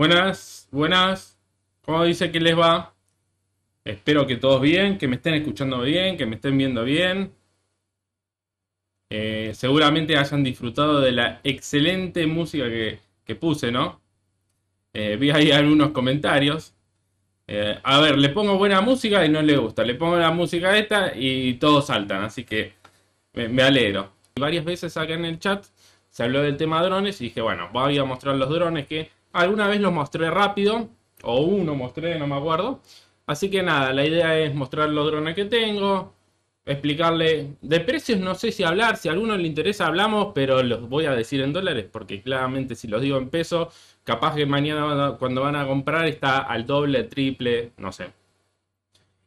Buenas, buenas. ¿Cómo dice que les va? Espero que todos bien, que me estén escuchando bien, que me estén viendo bien. Eh, seguramente hayan disfrutado de la excelente música que, puse, ¿no? Eh, vi ahí algunos comentarios. Eh, a ver, le pongo buena música y no le gusta. Le pongo la música esta y todos saltan, así que me, me alegro. Varias veces acá en el chat se habló del tema drones y dije, bueno, voy a mostrar los drones que Alguna vez los mostré rápido, o uno mostré, no me acuerdo. Así que nada, la idea es mostrar los drones que tengo, explicarle. De precios no sé si hablar, si a alguno le interesa hablamos, pero los voy a decir en dólares, porque claramente si los digo en pesos, capaz que mañana cuando van a comprar está al doble, triple, no sé.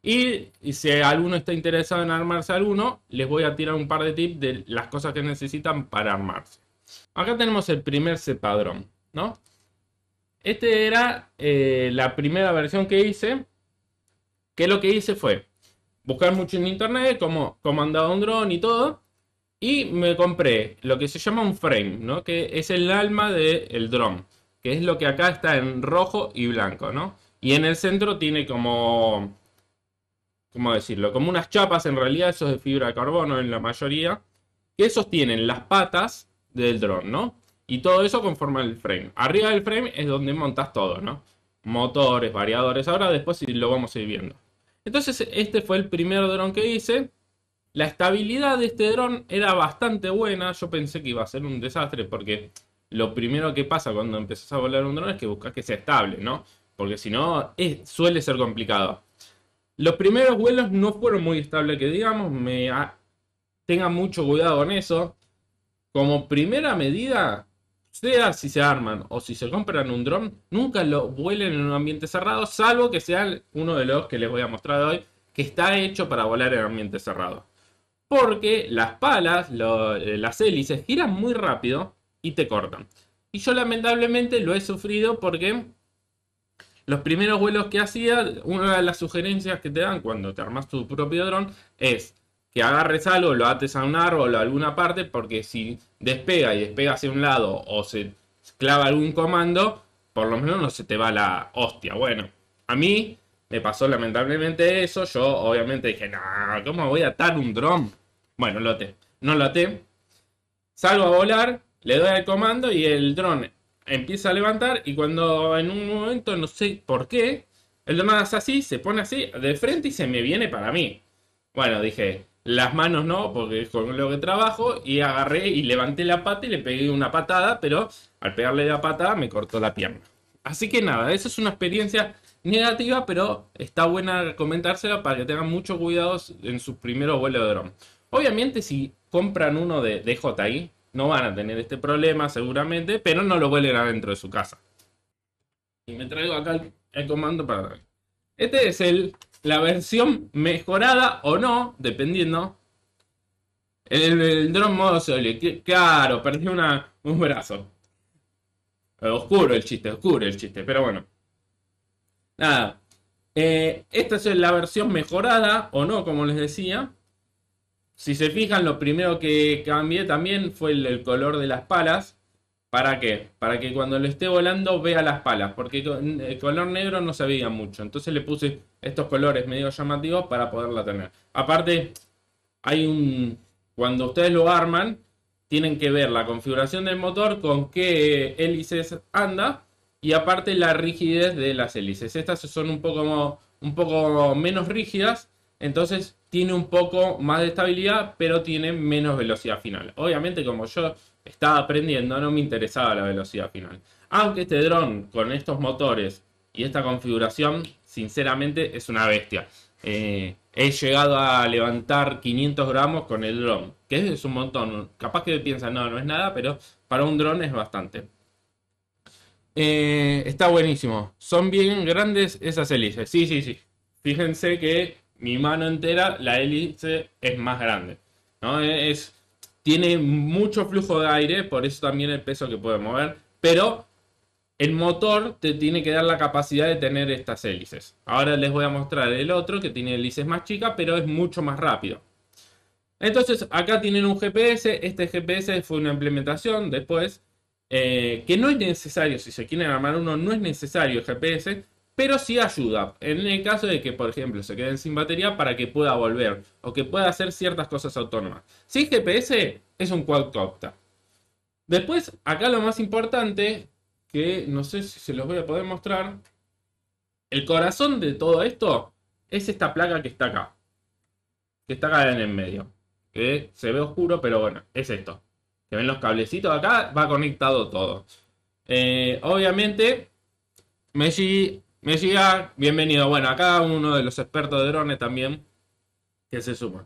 Y, si alguno está interesado en armarse alguno, les voy a tirar un par de tips de las cosas que necesitan para armarse. Acá tenemos el primer cepadrón, ¿no? Este era eh, la primera versión que hice. Que lo que hice fue buscar mucho en internet, cómo, andaba un dron y todo. Y me compré lo que se llama un frame, ¿no? Que es el alma del el dron. Que es lo que acá está en rojo y blanco, ¿no? Y en el centro tiene como... ¿Cómo decirlo? Como unas chapas, en realidad, eso es de fibra de carbono en la mayoría. Que sostienen las patas del dron, ¿no? Y todo eso conforma el frame. Arriba del frame es donde montas todo, ¿no? Motores, variadores. Ahora después lo vamos a ir viendo. Entonces este fue el primer dron que hice. La estabilidad de este dron era bastante buena. Yo pensé que iba a ser un desastre porque lo primero que pasa cuando empezás a volar un dron es que buscas que sea estable, ¿no? Porque si no, suele ser complicado. Los primeros vuelos no fueron muy estables, que digamos, me mucho cuidado con eso. Como primera medida, sea si se arman o si se compran un dron, nunca lo vuelen en un ambiente cerrado, salvo que sea uno de los que les voy a mostrar hoy, que está hecho para volar en ambiente cerrado. Porque las palas, eh, las hélices, giran muy rápido y te cortan. Y yo lamentablemente lo he sufrido porque los primeros vuelos que hacía, una de las sugerencias que te dan cuando te armas tu propio dron es que agarres algo, lo ates a un árbol o a alguna parte, porque si despega y despega hacia un lado o se clava algún comando, por lo menos no se te va la hostia. Bueno, a mí me pasó lamentablemente eso. Yo obviamente dije, no, ¿cómo voy a atar un dron? Bueno, lo até. No lo até. Salgo a volar, le doy el comando y el dron empieza a levantar. Y cuando en un momento, no sé por qué, el dron hace así, se pone así de frente y se me viene para mí. Bueno, dije, las manos no, porque es con lo que trabajo. Y agarré y levanté la pata y le pegué una patada, pero al pegarle la patada me cortó la pierna. Así que nada, esa es una experiencia negativa, pero está buena comentársela para que tengan mucho cuidado en sus primeros vuelos de dron. Obviamente si compran uno de DJI, no van a tener este problema seguramente, pero no lo vuelen adentro de su casa. Y me traigo acá el, el comando para... Este es el la versión mejorada o no, dependiendo. El, drone modo oye. claro, perdí un brazo. Oscuro el chiste, oscuro el chiste, pero bueno. Nada. Eh, esta es la versión mejorada o no, como les decía. Si se fijan, lo primero que cambié también fue el color de las palas. ¿Para qué? Para que cuando lo esté volando vea las palas, porque el eh, color negro no se veía mucho. Entonces le puse estos colores medio llamativos para poderla tener. Aparte, hay un... Cuando ustedes lo arman, tienen que ver la configuración del motor, con qué hélices anda y aparte la rigidez de las hélices. Estas son un poco, un poco menos rígidas, entonces tiene un poco más de estabilidad, pero tiene menos velocidad final. Obviamente, como yo estaba aprendiendo, no me interesaba la velocidad final. Aunque este dron con estos motores y esta configuración, sinceramente, es una bestia. Eh, he llegado a levantar 500 gramos con el dron, que es un montón. Capaz que piensan, no, no es nada, pero para un dron es bastante. Eh, está buenísimo. Son bien grandes esas hélices. Sí, sí, sí. Fíjense que mi mano entera, la hélice es más grande. ¿no? Es, tiene mucho flujo de aire, por eso también el peso que puede mover, pero el motor te tiene que dar la capacidad de tener estas hélices. Ahora les voy a mostrar el otro que tiene hélices más chicas, pero es mucho más rápido. Entonces acá tienen un GPS, este GPS fue una implementación después, eh, que no es necesario, si se quieren armar uno, no es necesario el GPS, pero sí ayuda. En el caso de que, por ejemplo, se queden sin batería para que pueda volver o que pueda hacer ciertas cosas autónomas. Sin GPS, es un quadcopter. Después, acá lo más importante, que no sé si se los voy a poder mostrar, el corazón de todo esto es esta placa que está acá. Que está acá en el medio. Que se ve oscuro, pero bueno, es esto. Que ven los cablecitos acá, va conectado todo. Eh, obviamente, Messi me llega, bienvenido. Bueno, acá uno de los expertos de drones también que se suma.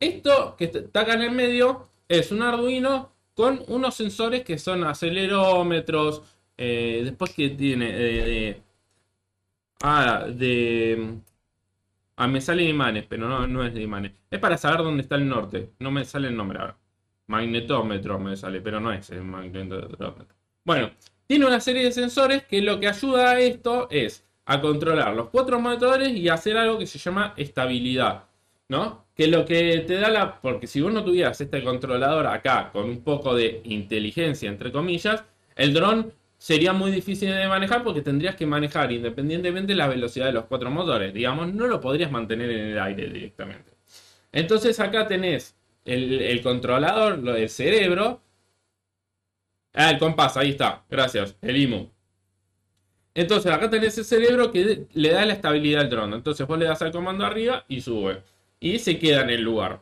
Esto que está acá en el medio es un Arduino con unos sensores que son acelerómetros. Eh, después que tiene eh, ah, de ah, me sale imanes, pero no, no es de imanes. Es para saber dónde está el norte. No me sale el nombre ahora. Magnetómetro me sale, pero no es el magnetómetro. Bueno, tiene una serie de sensores que lo que ayuda a esto es a controlar los cuatro motores y hacer algo que se llama estabilidad, ¿no? Que lo que te da la... Porque si vos no tuvieras este controlador acá con un poco de inteligencia, entre comillas, el dron sería muy difícil de manejar porque tendrías que manejar independientemente la velocidad de los cuatro motores. Digamos, no lo podrías mantener en el aire directamente. Entonces acá tenés el, controlador, lo del cerebro. Ah, el compás, ahí está, gracias, el IMU. Entonces acá tenés el cerebro que le da la estabilidad al dron. Entonces vos le das al comando arriba y sube. Y se queda en el lugar.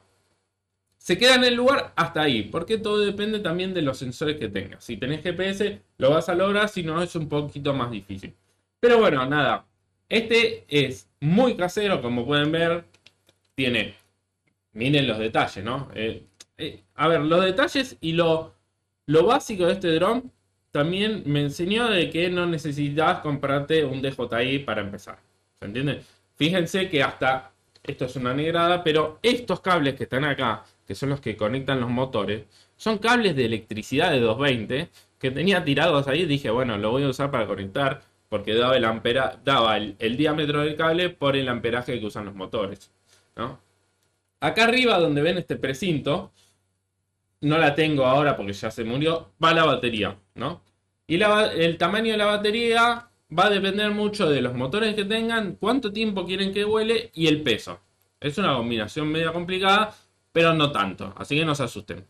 Se queda en el lugar hasta ahí, porque todo depende también de los sensores que tengas. Si tenés GPS, lo vas a lograr, si no es un poquito más difícil. Pero bueno, nada. Este es muy casero, como pueden ver. Tiene, miren los detalles, ¿no? Eh, eh, a ver, los detalles y lo, lo básico de este dron también me enseñó de que no necesitas comprarte un DJI para empezar. ¿Se entiende? Fíjense que hasta esto es una negrada, pero estos cables que están acá, que son los que conectan los motores, son cables de electricidad de 220 que tenía tirados ahí. Dije, bueno, lo voy a usar para conectar porque daba el, diámetro del cable por el amperaje que usan los motores. Acá arriba, donde ven este precinto, no la tengo ahora porque ya se murió, va la batería, ¿no? Y el tamaño de la batería va a depender mucho de los motores que tengan, cuánto tiempo quieren que vuele y el peso. Es una combinación media complicada, pero no tanto, así que no se asusten.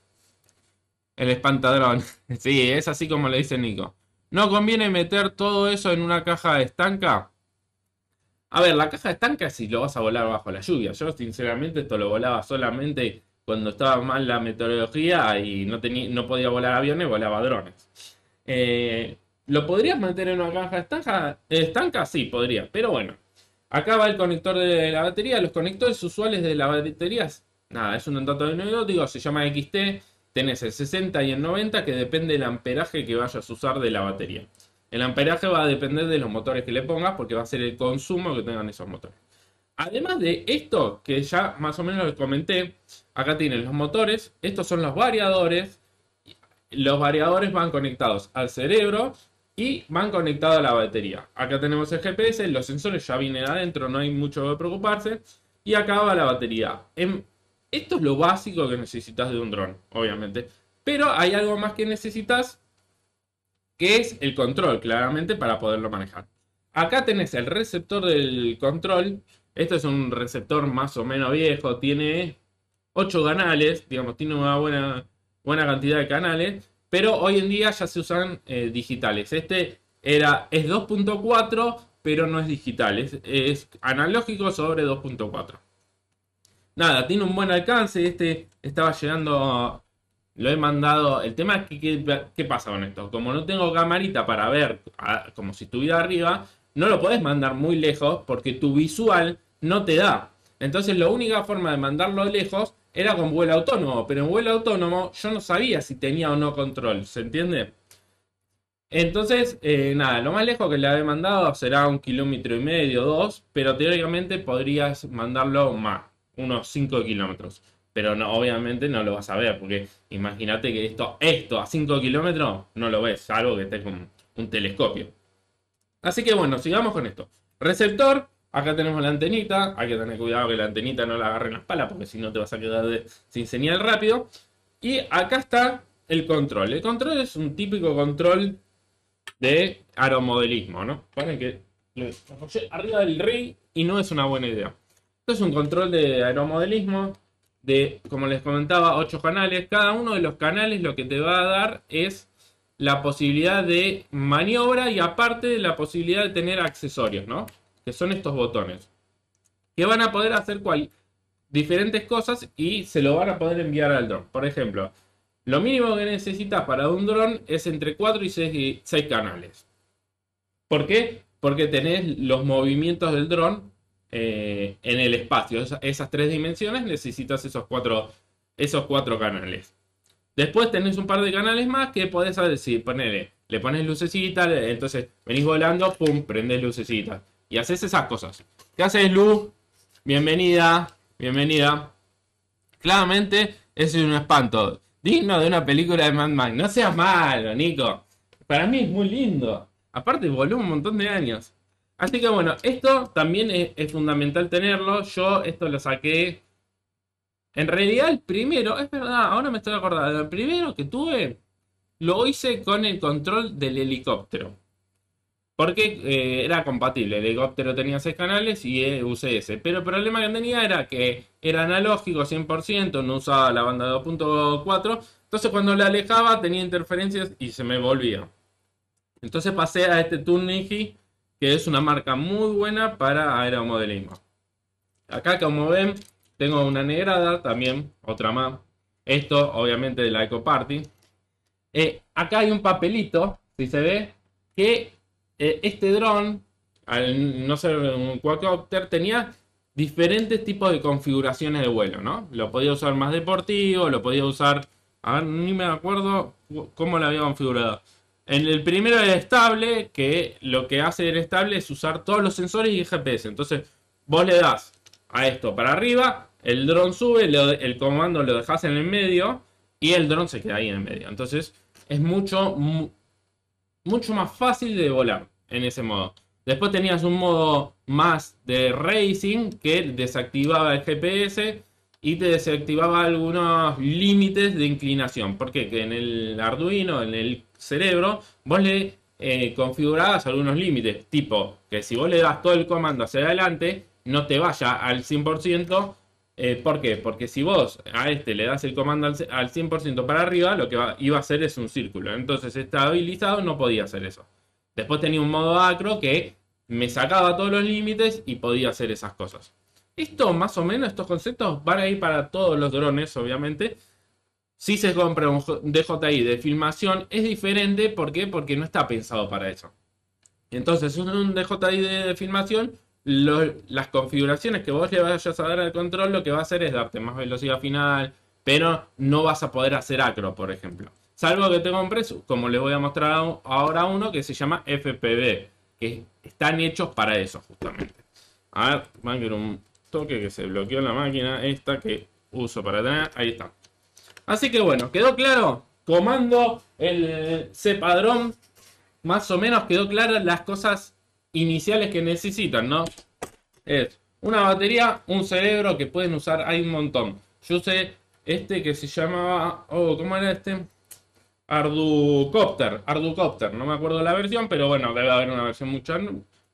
El espantadrón, sí, es así como le dice Nico. ¿No conviene meter todo eso en una caja estanca? A ver, la caja estanca si lo vas a volar bajo la lluvia. Yo sinceramente esto lo volaba solamente cuando estaba mal la meteorología y no, tenía, no podía volar aviones, volaba drones. Eh, ¿Lo podrías mantener en una caja estanca? estanca? Sí, podría, pero bueno. Acá va el conector de la batería. Los conectores usuales de las baterías, nada, es un dato de Digo, se llama XT. Tenés el 60 y el 90 que depende del amperaje que vayas a usar de la batería. El amperaje va a depender de los motores que le pongas porque va a ser el consumo que tengan esos motores. Además de esto, que ya más o menos les comenté, Acá tienen los motores, estos son los variadores. Los variadores van conectados al cerebro y van conectados a la batería. Acá tenemos el GPS, los sensores ya vienen adentro, no hay mucho que preocuparse. Y acá va la batería. Em, esto es lo básico que necesitas de un dron, obviamente. Pero hay algo más que necesitas, que es el control, claramente, para poderlo manejar. Acá tenés el receptor del control. esto es un receptor más o menos viejo, tiene 8 canales, digamos, tiene una buena, buena cantidad de canales, pero hoy en día ya se usan eh, digitales. Este era, es 2.4, pero no es digital, es, analógico sobre 2.4. Nada, tiene un buen alcance, este estaba llegando, lo he mandado, el tema es que, ¿qué pasa con esto? Como no tengo camarita para ver como si estuviera arriba, no lo podés mandar muy lejos porque tu visual no te da. Entonces la única forma de mandarlo lejos era con vuelo autónomo, pero en vuelo autónomo yo no sabía si tenía o no control, ¿se entiende? Entonces, eh, nada, lo más lejos que le había mandado será un kilómetro y medio, dos, pero teóricamente podrías mandarlo más, unos 5 kilómetros. Pero no, obviamente no lo vas a ver, porque imagínate que esto, esto a 5 kilómetros no lo ves, salvo que estés con un telescopio. Así que bueno, sigamos con esto. Receptor Acá tenemos la antenita, hay que tener cuidado que la antenita no la en las palas porque si no te vas a quedar sin señal rápido. Y acá está el control. El control es un típico control de aeromodelismo, ¿no? Ponen que le arriba del rey y no es una buena idea. Esto es un control de aeromodelismo de, como les comentaba, 8 canales. Cada uno de los canales lo que te va a dar es la posibilidad de maniobra y aparte la posibilidad de tener accesorios, ¿no? son estos botones, que van a poder hacer cual, diferentes cosas y se lo van a poder enviar al dron. Por ejemplo, lo mínimo que necesitas para un dron es entre 4 y 6, canales. ¿Por qué? Porque tenés los movimientos del dron eh, en el espacio. esas tres dimensiones necesitas esos cuatro, esos cuatro canales. Después tenés un par de canales más que podés decir, ponele, le pones lucecita, entonces venís volando, pum, prendés lucecita. Y haces esas cosas. ¿Qué haces, Lu? Bienvenida, bienvenida. Claramente es un espanto. Digno de una película de Mad Max. No seas malo, Nico. Para mí es muy lindo. Aparte, voló un montón de años. Así que bueno, esto también es, es fundamental tenerlo. Yo esto lo saqué. En realidad, el primero, es verdad, ahora me estoy acordando. El primero que tuve lo hice con el control del helicóptero. Porque eh, era compatible, el helicóptero tenía 6 canales y UCS. Pero el problema que tenía era que era analógico 100%, no usaba la banda 2.4. Entonces cuando la alejaba tenía interferencias y se me volvía. Entonces pasé a este Turnigy, que es una marca muy buena para aeromodelismo. Acá como ven tengo una negrada también, otra más. Esto obviamente de la Eco Party. Eh, acá hay un papelito, si se ve, que eh, este dron, al no ser un quadcopter, tenía diferentes tipos de configuraciones de vuelo, ¿no? Lo podía usar más deportivo, lo podía usar... A ver, ni me acuerdo cómo lo había configurado. En el primero era estable, que lo que hace el estable es usar todos los sensores y GPS. Entonces, vos le das a esto para arriba, el dron sube, el comando lo dejas en el medio y el dron se queda ahí en el medio. Entonces, es mucho mucho más fácil de volar en ese modo. Después tenías un modo más de racing que desactivaba el GPS y te desactivaba algunos límites de inclinación. Porque que en el Arduino, en el cerebro, vos le eh, configurabas algunos límites. Tipo, que si vos le das todo el comando hacia adelante, no te vaya al 100%, eh, ¿Por qué? Porque si vos a este le das el comando al, 100% para arriba, lo que iba a hacer es un círculo. Entonces estabilizado no podía hacer eso. Después tenía un modo acro que me sacaba todos los límites y podía hacer esas cosas. Esto más o menos, estos conceptos van a ir para todos los drones, obviamente. Si se compra un DJI de filmación, es diferente. ¿Por qué? Porque no está pensado para eso. Entonces, un DJI de filmación las configuraciones que vos le vayas a dar al control lo que va a hacer es darte más velocidad final, pero no vas a poder hacer acro, por ejemplo. Salvo que te compres, como les voy a mostrar ahora uno que se llama FPV, que están hechos para eso justamente. A ver, van a un toque que se bloqueó la máquina esta que uso para tener. Ahí está. Así que bueno, quedó claro. Comando, el C padrón. Más o menos quedó claras las cosas iniciales que necesitan, ¿no? Es una batería, un cerebro que pueden usar, hay un montón. Yo usé este que se llamaba, oh, ¿cómo era este? Arducopter, Arducopter, no me acuerdo la versión, pero bueno, debe haber una versión mucho,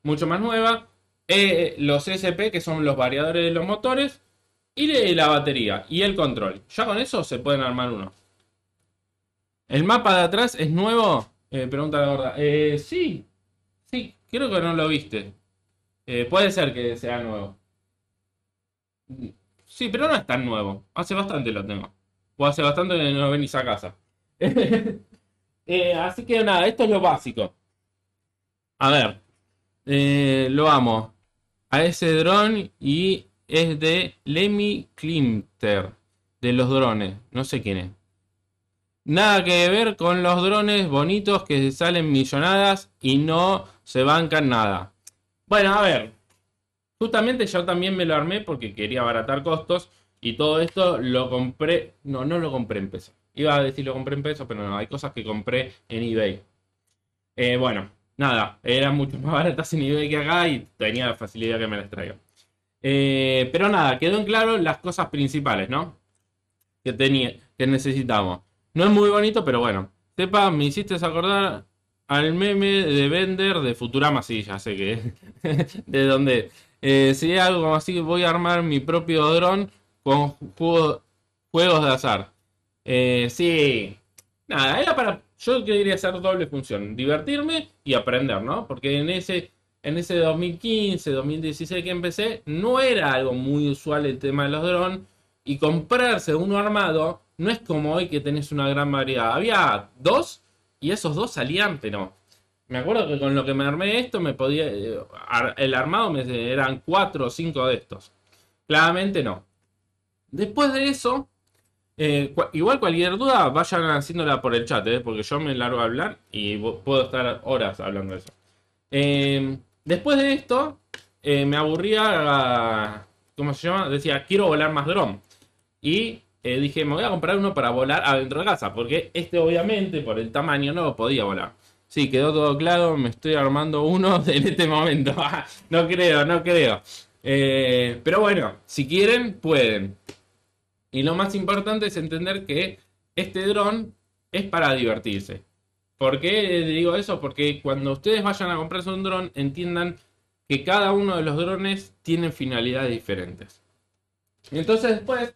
mucho más nueva. Eh, los SP, que son los variadores de los motores, y la batería y el control. Ya con eso se pueden armar uno. ¿El mapa de atrás es nuevo? Eh, pregunta la gorda. Eh, sí, Creo que no lo viste. Eh, puede ser que sea nuevo. Sí, pero no es tan nuevo. Hace bastante lo tengo. O hace bastante que no venís a casa. Eh, así que nada, esto es lo básico. A ver. Eh, lo amo. A ese dron y es de Lemmy Klimter. De los drones. No sé quién es. Nada que ver con los drones bonitos que salen millonadas y no se bancan nada. Bueno, a ver, justamente yo también me lo armé porque quería abaratar costos y todo esto lo compré, no, no lo compré en peso. Iba a decir lo compré en peso, pero no, hay cosas que compré en eBay. Eh, bueno, nada, eran mucho más baratas en eBay que acá y tenía la facilidad que me las traigo. Eh, pero nada, quedó en claro las cosas principales, ¿no? Que, tenía, que necesitamos. No es muy bonito, pero bueno. sepa me hiciste acordar al meme de vender de Futurama, sí, ya sé que de donde Sería eh, algo así voy a armar mi propio dron con juegos de azar. Eh, sí, nada, era para yo quería hacer doble función, divertirme y aprender, ¿no? Porque en ese en ese 2015, 2016 que empecé, no era algo muy usual el tema de los drones y comprarse uno armado no es como hoy que tenés una gran variedad. Había dos y esos dos salían, pero me acuerdo que con lo que me armé esto, me podía. Eh, el armado me, eran cuatro o cinco de estos. Claramente no. Después de eso, eh, igual cualquier duda, vayan haciéndola por el chat, eh, porque yo me largo a hablar y puedo estar horas hablando de eso. después de esto, me aburría. ¿Cómo se llama? Decía, quiero volar más dron. Y eh, dije, me voy a comprar uno para volar adentro de casa, porque este obviamente por el tamaño no podía volar. Sí, quedó todo claro, me estoy armando uno en este momento. no creo, no creo. Eh, pero bueno, si quieren, pueden. Y lo más importante es entender que este dron es para divertirse. ¿Por qué digo eso? Porque cuando ustedes vayan a comprarse un dron, entiendan que cada uno de los drones tiene finalidades diferentes. Entonces después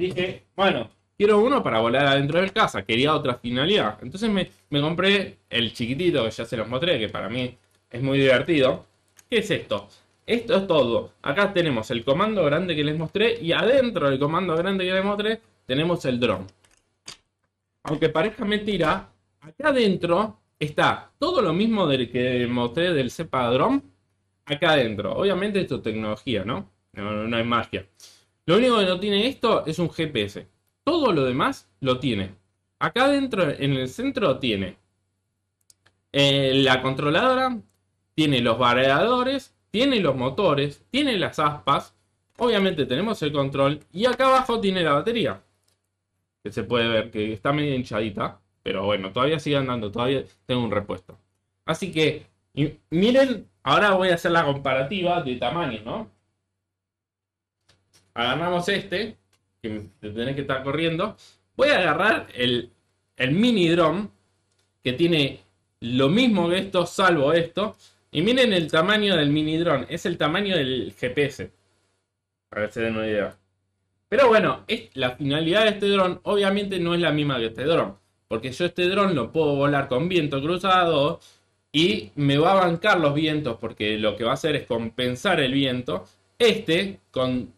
dije, bueno, quiero uno para volar adentro del casa, quería otra finalidad. Entonces me, compré el chiquitito que ya se los mostré, que para mí es muy divertido. ¿Qué es esto? Esto es todo. Acá tenemos el comando grande que les mostré y adentro del comando grande que les mostré tenemos el dron. Aunque parezca mentira, acá adentro está todo lo mismo del que mostré del cepa drone. Acá adentro. Obviamente esto es tecnología, No, no hay magia. Lo único que no tiene esto es un GPS. Todo lo demás lo tiene. Acá dentro, en el centro, tiene eh, la controladora, tiene los variadores, tiene los motores, tiene las aspas. Obviamente tenemos el control y acá abajo tiene la batería. Que se puede ver que está medio hinchadita. Pero bueno, todavía sigue andando, todavía tengo un repuesto. Así que, miren, ahora voy a hacer la comparativa de tamaño, ¿no? agarramos este, que tenés que estar corriendo. Voy a agarrar el, mini drone que tiene lo mismo que esto, salvo esto. Y miren el tamaño del mini dron, es el tamaño del GPS. Para que se den una idea. Pero bueno, la finalidad de este dron obviamente no es la misma que este dron. Porque yo este drone lo puedo volar con viento cruzado y me va a bancar los vientos porque lo que va a hacer es compensar el viento. Este, con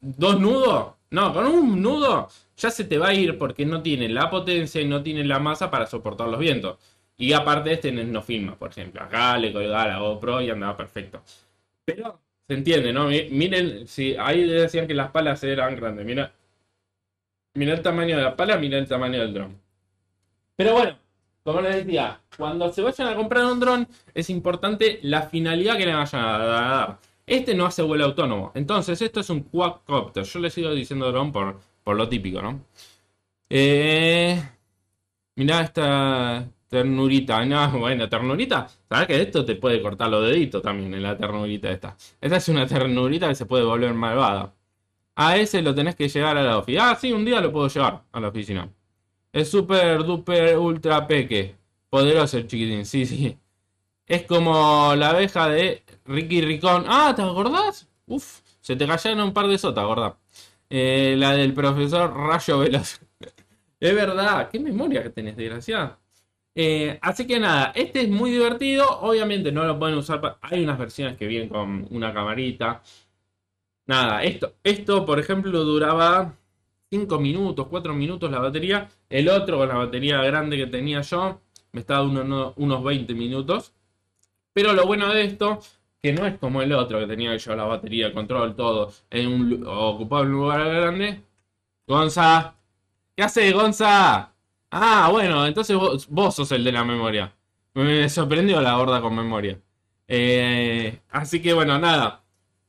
dos nudos. No, con un nudo ya se te va a ir porque no tiene la potencia y no tiene la masa para soportar los vientos. Y aparte este no filma, por ejemplo. Acá le colgaba la GoPro y andaba perfecto. Pero se entiende, ¿no? Miren, si ahí decían que las palas eran grandes. Mira, mira el tamaño de la pala, mira el tamaño del dron. Pero bueno, como les decía, cuando se vayan a comprar un dron es importante la finalidad que le vayan a dar. Este no hace vuelo autónomo. Entonces, esto es un quadcopter. Yo le sigo diciendo dron por, por lo típico, ¿no? Eh, mirá esta ternurita. bueno, ternurita. Sabes que esto te puede cortar los deditos también en la ternurita esta. Esta es una ternurita que se puede volver malvada. A ese lo tenés que llevar a la oficina. Ah, sí, un día lo puedo llevar a la oficina. Es super duper ultra peque. Poderoso el chiquitín, sí, sí. Es como la abeja de Ricky Ricón. Ah, ¿te acordás? Uf, se te en un par de sotas, gorda. Eh, la del profesor Rayo Veloz. es verdad, qué memoria que tenés, desgraciada. Eh, así que nada, este es muy divertido. Obviamente no lo pueden usar. Hay unas versiones que vienen con una camarita. Nada, esto, esto por ejemplo duraba 5 minutos, 4 minutos la batería. El otro, con la batería grande que tenía yo, me estaba dando unos 20 minutos. Pero lo bueno de esto, que no es como el otro, que tenía yo la batería, el control, todo, en un, lugar grande. Gonza, ¿qué hace Gonza? Ah, bueno, entonces vos, sos el de la memoria. Me sorprendió la gorda con memoria. Eh, así que bueno, nada.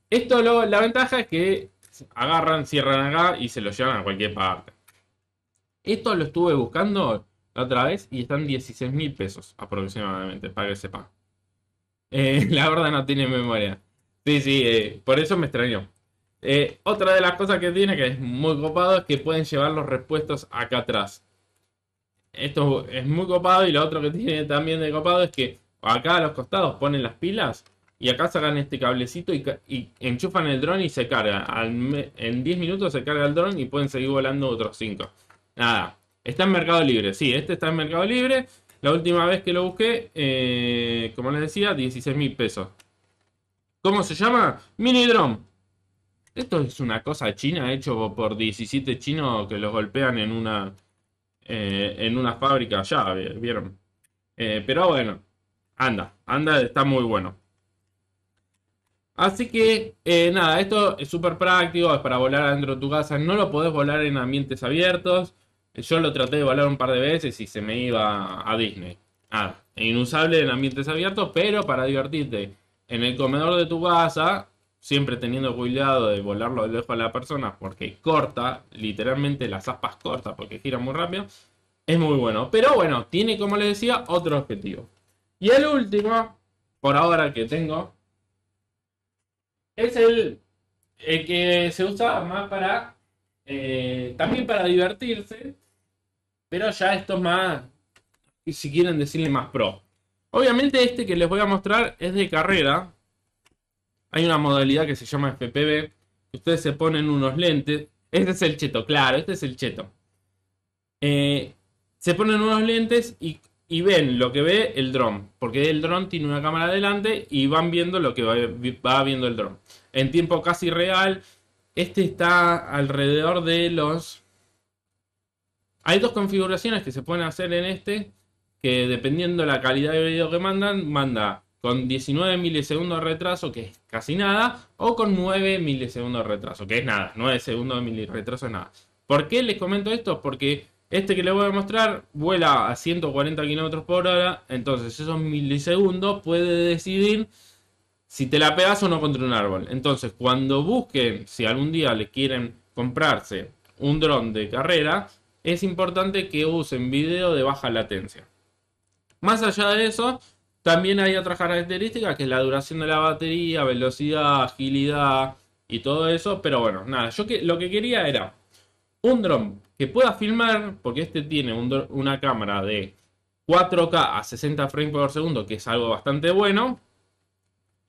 Esto lo, la ventaja es que agarran, cierran acá y se lo llevan a cualquier parte. Esto lo estuve buscando la otra vez y están 16 mil pesos aproximadamente, para que sepan. Eh, la verdad no tiene memoria. Sí, sí, eh, por eso me extrañó. Eh, otra de las cosas que tiene que es muy copado es que pueden llevar los repuestos acá atrás. Esto es muy copado y lo otro que tiene también de copado es que acá a los costados ponen las pilas y acá sacan este cablecito y, enchufan el dron y se carga. en 10 minutos se carga el dron y pueden seguir volando otros 5. Nada, está en Mercado Libre, sí, este está en Mercado Libre la última vez que lo busqué, eh, como les decía, 16 mil pesos. ¿Cómo se llama? Mini drone. Esto es una cosa china hecho por 17 chinos que los golpean en una, eh, en una fábrica allá, ¿vieron? Eh, pero bueno, anda, anda, está muy bueno. Así que nada, esto es súper práctico, es para volar adentro de tu casa. No lo podés volar en ambientes abiertos. Yo lo traté de volar un par de veces y se me iba a Disney. Ah, inusable en ambientes abiertos, pero para divertirte en el comedor de tu casa, siempre teniendo cuidado de volarlo lejos a la persona porque corta, literalmente las aspas cortas porque gira muy rápido, es muy bueno. Pero bueno, tiene como les decía otro objetivo. Y el último, por ahora que tengo, es el, que se usa más para, eh, también para divertirse, pero ya esto es más, si quieren decirle más pro. Obviamente este que les voy a mostrar es de carrera. Hay una modalidad que se llama FPV. Ustedes se ponen unos lentes. Este es el cheto, claro, este es el cheto. Eh, se ponen unos lentes y, ven lo que ve el dron. Porque el dron tiene una cámara adelante y van viendo lo que va, va viendo el dron. En tiempo casi real, este está alrededor de los hay dos configuraciones que se pueden hacer en este, que dependiendo la calidad de video que mandan, manda con 19 milisegundos de retraso, que es casi nada, o con 9 milisegundos de retraso, que es nada, 9 segundos de retraso es nada. ¿Por qué les comento esto? Porque este que les voy a mostrar vuela a 140 km por hora, entonces esos milisegundos puede decidir si te la pegas o no contra un árbol. Entonces, cuando busquen, si algún día le quieren comprarse un dron de carrera, es importante que usen video de baja latencia. Más allá de eso, también hay otras características que es la duración de la batería, velocidad, agilidad y todo eso. Pero bueno, nada, yo lo que quería era un dron que pueda filmar, porque este tiene una cámara de 4K a 60 frames por segundo, que es algo bastante bueno.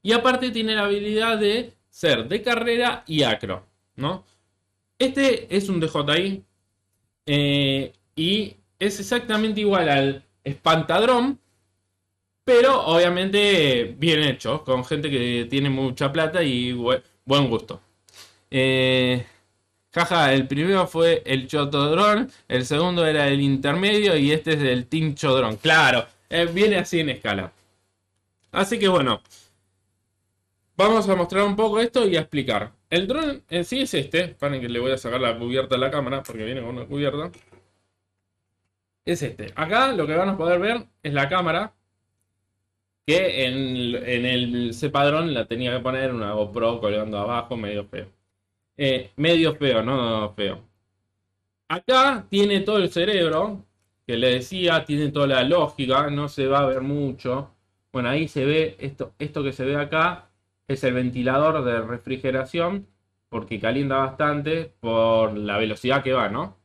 Y aparte tiene la habilidad de ser de carrera y acro, ¿no? Este es un DJI eh, y es exactamente igual al espantadrón, pero obviamente bien hecho, con gente que tiene mucha plata y buen gusto. Eh, jaja, el primero fue el Chotodrón, el segundo era el intermedio y este es el tinchodrón Claro, eh, viene así en escala. Así que bueno, vamos a mostrar un poco esto y a explicar. El dron en sí es este. Esperen que le voy a sacar la cubierta a la cámara porque viene con una cubierta. Es este. Acá lo que van a poder ver es la cámara que en, el c padrón la tenía que poner una GoPro colgando abajo, medio feo. Eh, medio feo, no feo. Acá tiene todo el cerebro, que le decía, tiene toda la lógica, no se va a ver mucho. Bueno, ahí se ve esto, esto que se ve acá, es el ventilador de refrigeración porque calienta bastante por la velocidad que va, ¿no?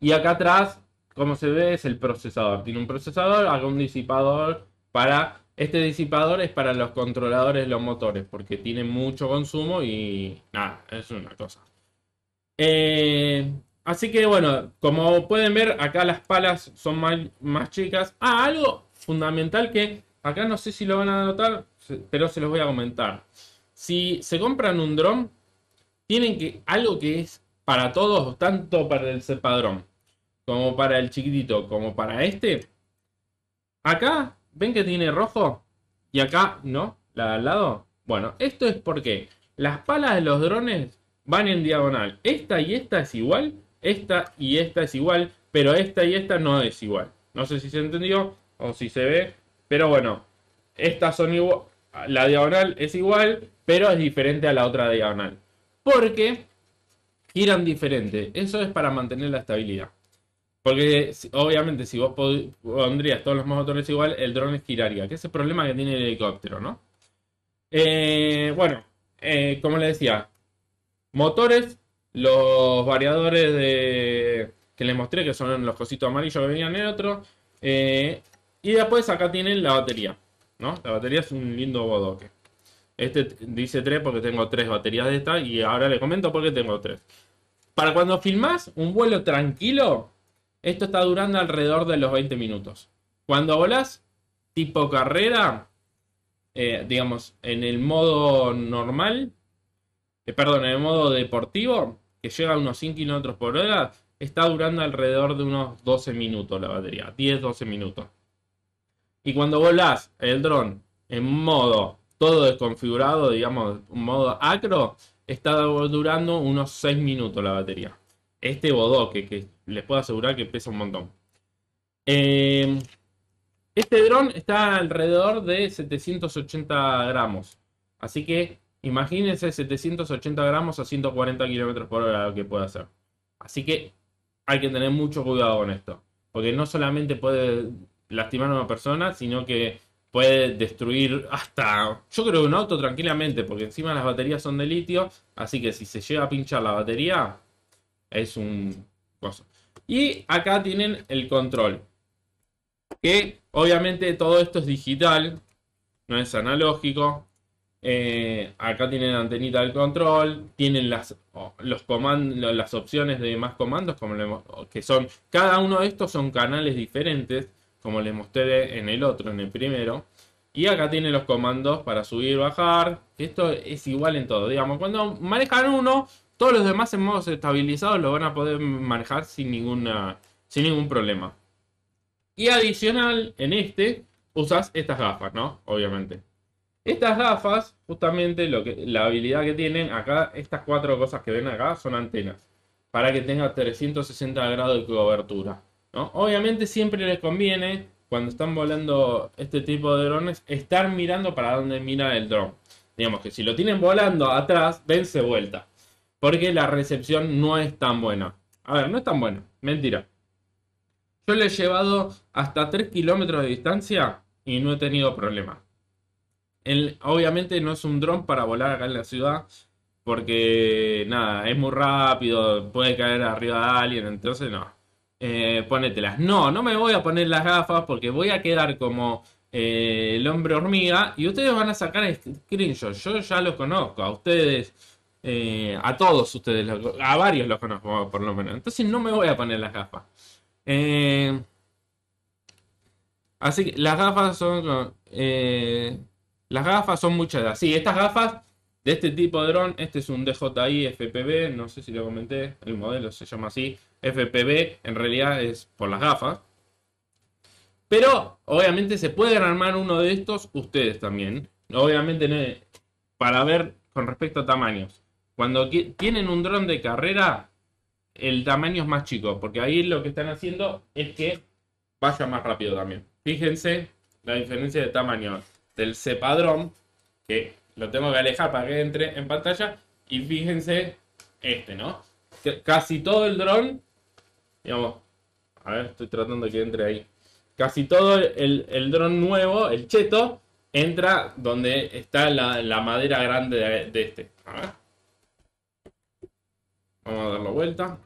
Y acá atrás, como se ve, es el procesador. Tiene un procesador, haga un disipador para... Este disipador es para los controladores de los motores porque tiene mucho consumo y nada, es una cosa. Eh, así que bueno, como pueden ver, acá las palas son más, más chicas. Ah, algo fundamental que acá no sé si lo van a notar, pero se los voy a comentar. Si se compran un dron, tienen que algo que es para todos, tanto para el cepadrón como para el chiquitito, como para este. Acá, ¿ven que tiene rojo? Y acá, ¿no? La de al lado. Bueno, esto es porque las palas de los drones van en diagonal. Esta y esta es igual, esta y esta es igual, pero esta y esta no es igual. No sé si se entendió o si se ve, pero bueno, estas son igual la diagonal es igual, pero es diferente a la otra diagonal. Porque giran diferente. Eso es para mantener la estabilidad. Porque obviamente si vos pondrías todos los motores igual, el dron giraría. Que es el problema que tiene el helicóptero, ¿no? Eh, bueno, eh, como les decía, motores, los variadores de, que les mostré, que son los cositos amarillos que venían en el otro. Eh, y después acá tienen la batería. ¿no? La batería es un lindo bodoque. Este dice 3 porque tengo 3 baterías de esta y ahora le comento porque tengo 3. Para cuando filmás un vuelo tranquilo, esto está durando alrededor de los 20 minutos. Cuando volás tipo carrera, eh, digamos, en el modo normal, eh, perdón, en el modo deportivo, que llega a unos 100 km por hora, está durando alrededor de unos 12 minutos la batería, 10-12 minutos. Y cuando volás el dron en modo todo desconfigurado, digamos, un modo acro, está durando unos 6 minutos la batería. Este bodoque, que les puedo asegurar que pesa un montón. Em, este dron está alrededor de 780 gramos. Así que imagínense 780 gramos a 140 kilómetros por hora lo que puede hacer. Así que hay que tener mucho cuidado con esto. Porque no solamente puede lastimar a una persona, sino que puede destruir hasta, yo creo un auto tranquilamente, porque encima las baterías son de litio, así que si se llega a pinchar la batería, es un cosa. Y acá tienen el control, que obviamente todo esto es digital, no es analógico. Eh, acá tienen la antenita del control, tienen las, los comandos, las opciones de más comandos, como que son, cada uno de estos son canales diferentes como les mostré en el otro, en el primero. Y acá tiene los comandos para subir, bajar. Esto es igual en todo. Digamos, cuando manejan uno, todos los demás en modos estabilizados lo van a poder manejar sin, sin ningún problema. Y adicional, en este, usas estas gafas, ¿no? Obviamente. Estas gafas, justamente lo que, la habilidad que tienen acá, estas cuatro cosas que ven acá son antenas. Para que tenga 360 grados de cobertura. Obviamente siempre les conviene, cuando están volando este tipo de drones, estar mirando para dónde mira el dron. Digamos que si lo tienen volando atrás, dense vuelta. Porque la recepción no es tan buena. A ver, no es tan buena. Mentira. Yo le he llevado hasta 3 kilómetros de distancia y no he tenido problema. El, obviamente no es un dron para volar acá en la ciudad. Porque nada, es muy rápido, puede caer arriba de alguien, entonces no eh, No, no me voy a poner las gafas porque voy a quedar como eh, el hombre hormiga y ustedes van a sacar screenshots. Yo ya los conozco, a ustedes, eh, a todos ustedes, a varios los conozco por lo menos. Entonces no me voy a poner las gafas. Eh, así que las gafas son... las gafas son muchas. así estas gafas de este tipo de dron, este es un DJI FPV, no sé si lo comenté, el modelo se llama así. FPV en realidad es por las gafas. Pero obviamente se pueden armar uno de estos ustedes también. Obviamente para ver con respecto a tamaños. Cuando tienen un dron de carrera, el tamaño es más chico, porque ahí lo que están haciendo es que vaya más rápido también. Fíjense la diferencia de tamaño del cepadrón, que lo tengo que alejar para que entre en pantalla, y fíjense este, ¿no? casi todo el dron a ver, estoy tratando de que entre ahí. Casi todo el, el dron nuevo, el cheto, entra donde está la, madera grande de, este. Vamos a dar la vuelta.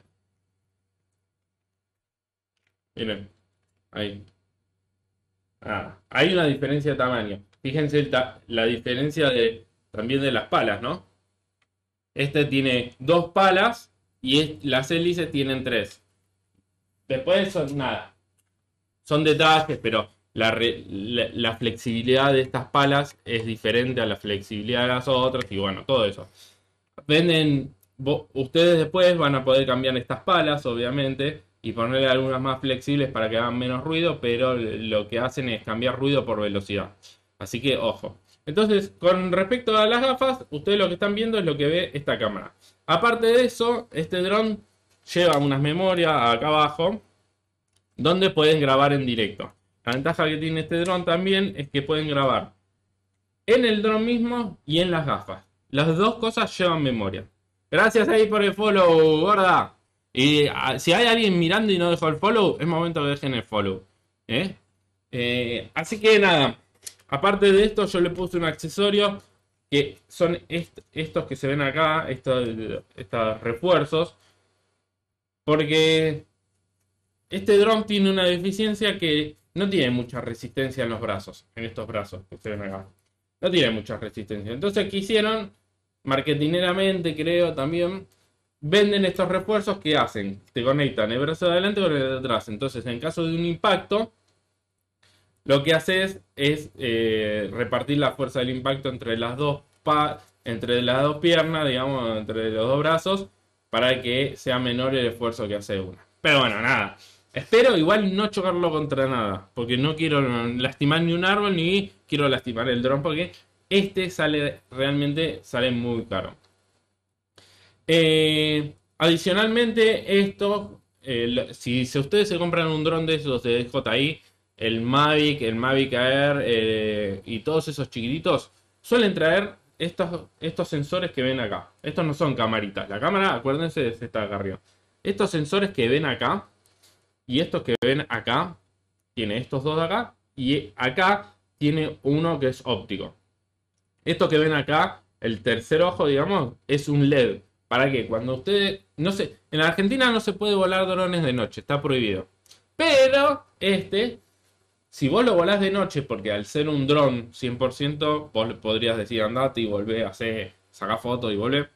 Miren, ahí. Ah, hay una diferencia de tamaño. Fíjense la diferencia de, también de las palas, ¿no? Este tiene dos palas y las hélices tienen tres. Después son nada. Son detalles, pero la, flexibilidad de estas palas es diferente a la flexibilidad de las otras y bueno, todo eso. Venden, ustedes después van a poder cambiar estas palas, obviamente, y ponerle algunas más flexibles para que hagan menos ruido, pero lo que hacen es cambiar ruido por velocidad. Así que ojo. Entonces, con respecto a las gafas, ustedes lo que están viendo es lo que ve esta cámara. Aparte de eso, este dron lleva unas memorias acá abajo donde pueden grabar en directo. La ventaja que tiene este dron también es que pueden grabar en el dron mismo y en las gafas. Las dos cosas llevan memoria. Gracias ahí por el follow, gorda. Y ah, si hay alguien mirando y no dejó el follow, es momento que dejen el follow. ¿eh? ¿eh? así que nada, aparte de esto, yo le puse un accesorio que son estos que se ven acá, estos, estos refuerzos porque este drone tiene una deficiencia que no tiene mucha resistencia en los brazos, en estos brazos que ustedes ven acá. No tiene mucha resistencia. Entonces, ¿qué hicieron? Marketineramente, creo también, venden estos refuerzos que hacen. Te conectan el brazo de adelante con el de atrás. Entonces, en caso de un impacto, lo que haces es eh, repartir la fuerza del impacto entre las dos entre las dos piernas, digamos, entre los dos brazos, para que sea menor el esfuerzo que hace una. Pero bueno, nada. Espero igual no chocarlo contra nada, porque no quiero lastimar ni un árbol ni quiero lastimar el dron, porque este sale realmente sale muy caro. Eh, adicionalmente, esto, eh, si, ustedes se compran un dron de esos de DJI, el Mavic, el Mavic Air eh, y todos esos chiquititos, suelen traer estos, estos sensores que ven acá. Estos no son camaritas. La cámara, acuérdense, de esta acá arriba. Estos sensores que ven acá y estos que ven acá, tiene estos dos de acá y acá tiene uno que es óptico. Esto que ven acá, el tercer ojo, digamos, es un LED. Para qué cuando ustedes, no sé, en Argentina no se puede volar drones de noche, está prohibido. Pero este si vos lo volás de noche, porque al ser un dron 100%, podrías decir andate y volvé, hacer saca foto y volvé.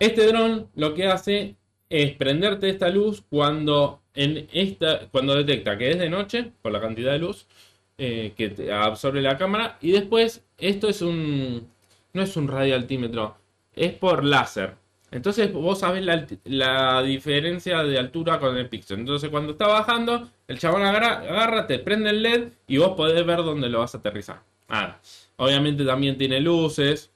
Este dron lo que hace es prenderte esta luz cuando, cuando detecta que es de noche, por la cantidad de luz eh, que te absorbe la cámara. Y después, esto es un. No es un radialtímetro, es por láser. Entonces vos sabés la, diferencia de altura con el pixel. Entonces cuando está bajando, el chabón agarra, te prende el LED y vos podés ver dónde lo vas a aterrizar. Ah, Obviamente también tiene luces.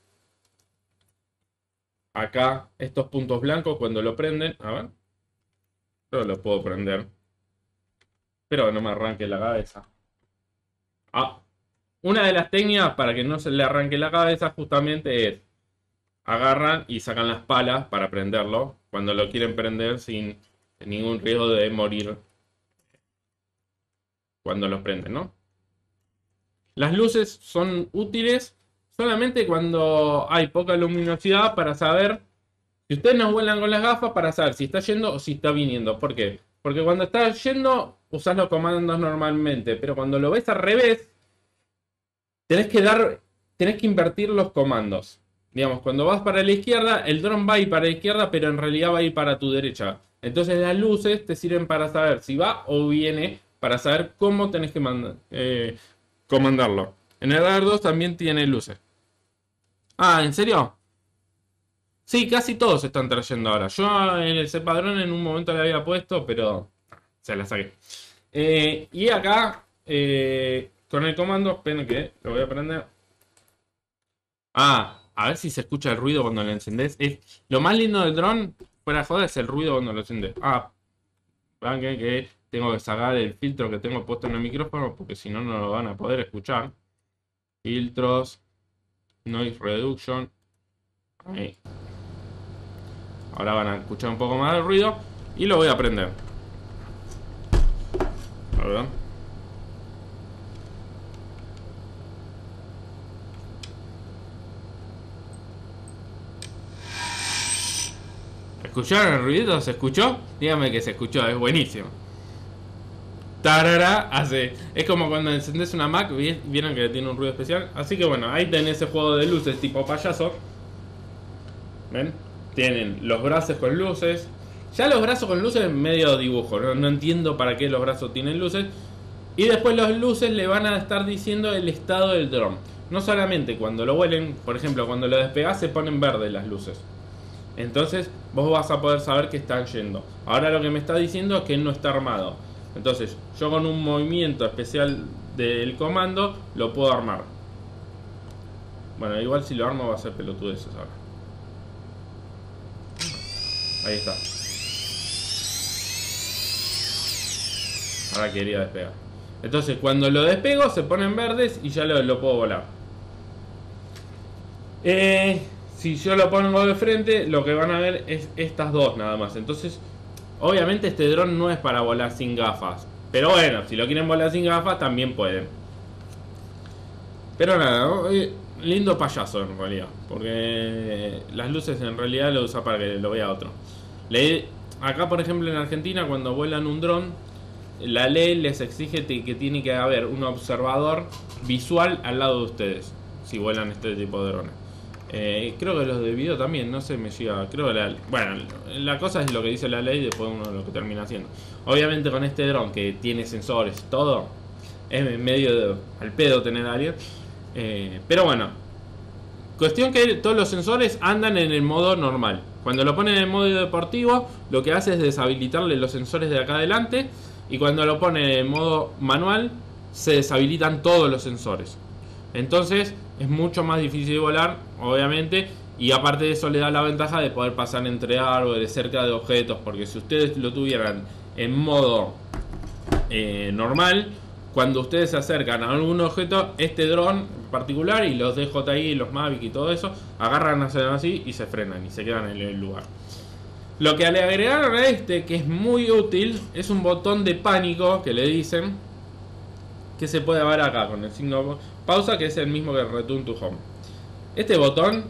Acá estos puntos blancos cuando lo prenden. A ver. yo lo puedo prender. Pero no me arranque la cabeza. Ah. Una de las técnicas para que no se le arranque la cabeza justamente es agarran y sacan las palas para prenderlo cuando lo quieren prender sin ningún riesgo de morir cuando los prenden, ¿no? Las luces son útiles solamente cuando hay poca luminosidad para saber si ustedes nos vuelan con las gafas para saber si está yendo o si está viniendo. ¿Por qué? Porque cuando está yendo usas los comandos normalmente, pero cuando lo ves al revés tenés que dar tenés que invertir los comandos. Digamos, cuando vas para la izquierda, el dron va a ir para la izquierda, pero en realidad va a ir para tu derecha. Entonces las luces te sirven para saber si va o viene, para saber cómo tenés que mandar, eh, comandarlo. En el r 2 también tiene luces. Ah, ¿en serio? Sí, casi todos están trayendo ahora. Yo en el padrón en un momento le había puesto, pero se la saqué. Eh, y acá, eh, con el comando, esperen que lo voy a prender. Ah, a ver si se escucha el ruido cuando lo encendés. Es, lo más lindo del dron, fuera de joda, es el ruido cuando lo encendés. Ah, que, que tengo que sacar el filtro que tengo puesto en el micrófono porque si no, no lo van a poder escuchar. Filtros, noise reduction. Ahí. Ahora van a escuchar un poco más el ruido y lo voy a prender. A ¿Escucharon el ruido, ¿Se escuchó? Dígame que se escuchó, es buenísimo. Tarara hace. Es como cuando encendés una Mac, vieron que tiene un ruido especial. Así que bueno, ahí tenés ese juego de luces tipo payaso. ¿Ven? Tienen los brazos con luces. Ya los brazos con luces medio dibujo, ¿no? entiendo para qué los brazos tienen luces. Y después los luces le van a estar diciendo el estado del dron. No solamente cuando lo vuelen, por ejemplo, cuando lo despegas se ponen verdes las luces. Entonces vos vas a poder saber que están yendo. Ahora lo que me está diciendo es que no está armado. Entonces yo con un movimiento especial del comando lo puedo armar. Bueno, igual si lo armo va a ser pelotudeces ahora. Ahí está. Ahora quería despegar. Entonces cuando lo despego se ponen verdes y ya lo puedo volar. Eh, si yo lo pongo de frente, lo que van a ver es estas dos nada más. Entonces, obviamente este dron no es para volar sin gafas. Pero bueno, si lo quieren volar sin gafas, también pueden. Pero nada, eh, lindo payaso en realidad. Porque las luces en realidad lo usa para que lo vea otro. acá, por ejemplo, en Argentina, cuando vuelan un dron, la ley les exige que tiene que haber un observador visual al lado de ustedes. Si vuelan este tipo de drones. Eh, creo que los de video también, no sé, me llega. Creo la, bueno, la cosa es lo que dice la ley y después uno lo que termina haciendo. Obviamente con este dron que tiene sensores, todo, es medio al pedo tener a eh, pero bueno, cuestión que todos los sensores andan en el modo normal. Cuando lo pone en modo deportivo, lo que hace es deshabilitarle los sensores de acá adelante. Y cuando lo pone en modo manual, se deshabilitan todos los sensores. Entonces, es mucho más difícil volar, obviamente, y aparte de eso le da la ventaja de poder pasar entre árboles, cerca de objetos, porque si ustedes lo tuvieran en modo eh, normal, cuando ustedes se acercan a algún objeto, este dron particular y los DJI, los Mavic y todo eso, agarran, así y se frenan y se quedan en el lugar. Lo que le agregaron a este, que es muy útil, es un botón de pánico que le dicen que se puede ver acá con el signo pausa, que es el mismo que el Return to Home. Este botón,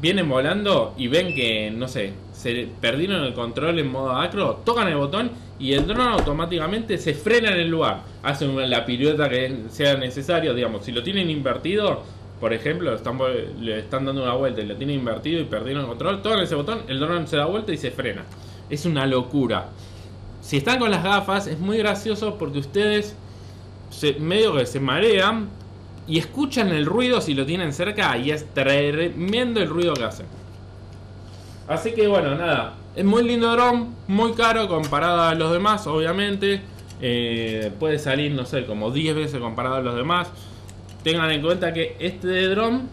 viene volando y ven que, no sé, se perdieron el control en modo acro, tocan el botón y el dron automáticamente se frena en el lugar. Hacen la pirueta que sea necesario, digamos, si lo tienen invertido, por ejemplo, le están dando una vuelta y lo tienen invertido y perdieron el control, tocan ese botón, el dron se da vuelta y se frena. Es una locura. Si están con las gafas, es muy gracioso porque ustedes medio que se marean y escuchan el ruido si lo tienen cerca y es tremendo el ruido que hace. Así que bueno, nada. Es muy lindo dron, muy caro comparado a los demás, obviamente. Eh, puede salir, no sé, como 10 veces comparado a los demás. Tengan en cuenta que este dron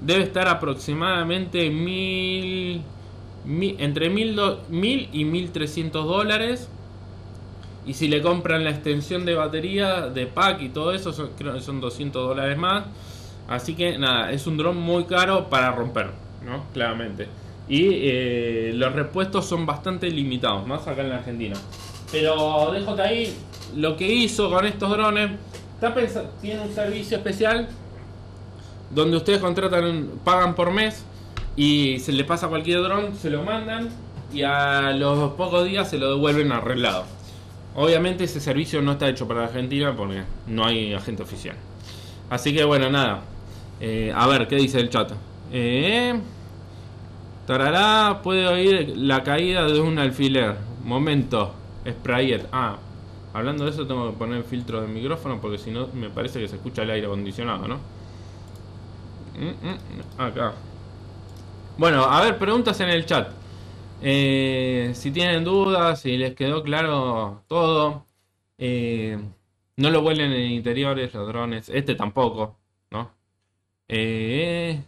debe estar aproximadamente mil, entre 1000 mil y 1300 dólares. Y si le compran la extensión de batería, de pack y todo eso, creo que son 200 dólares más. Así que nada, es un dron muy caro para romper, ¿no? Claramente. Y eh, los repuestos son bastante limitados, más acá en la Argentina. Pero déjate ahí lo que hizo con estos drones. Está tiene un servicio especial donde ustedes contratan, pagan por mes y se le pasa cualquier dron, se lo mandan y a los pocos días se lo devuelven arreglado. Obviamente ese servicio no está hecho para Argentina porque no hay agente oficial. Así que bueno, nada. Eh, a ver, ¿qué dice el chat? Eh, tarará, puede oír la caída de un alfiler. Momento, Sprayet. Ah, hablando de eso tengo que poner filtro del micrófono porque si no me parece que se escucha el aire acondicionado, ¿no? Mm, mm, acá. Bueno, a ver, preguntas en el chat. Eh, si tienen dudas, si les quedó claro todo, eh, no lo vuelen en interiores los drones, este tampoco, ¿no? Eh,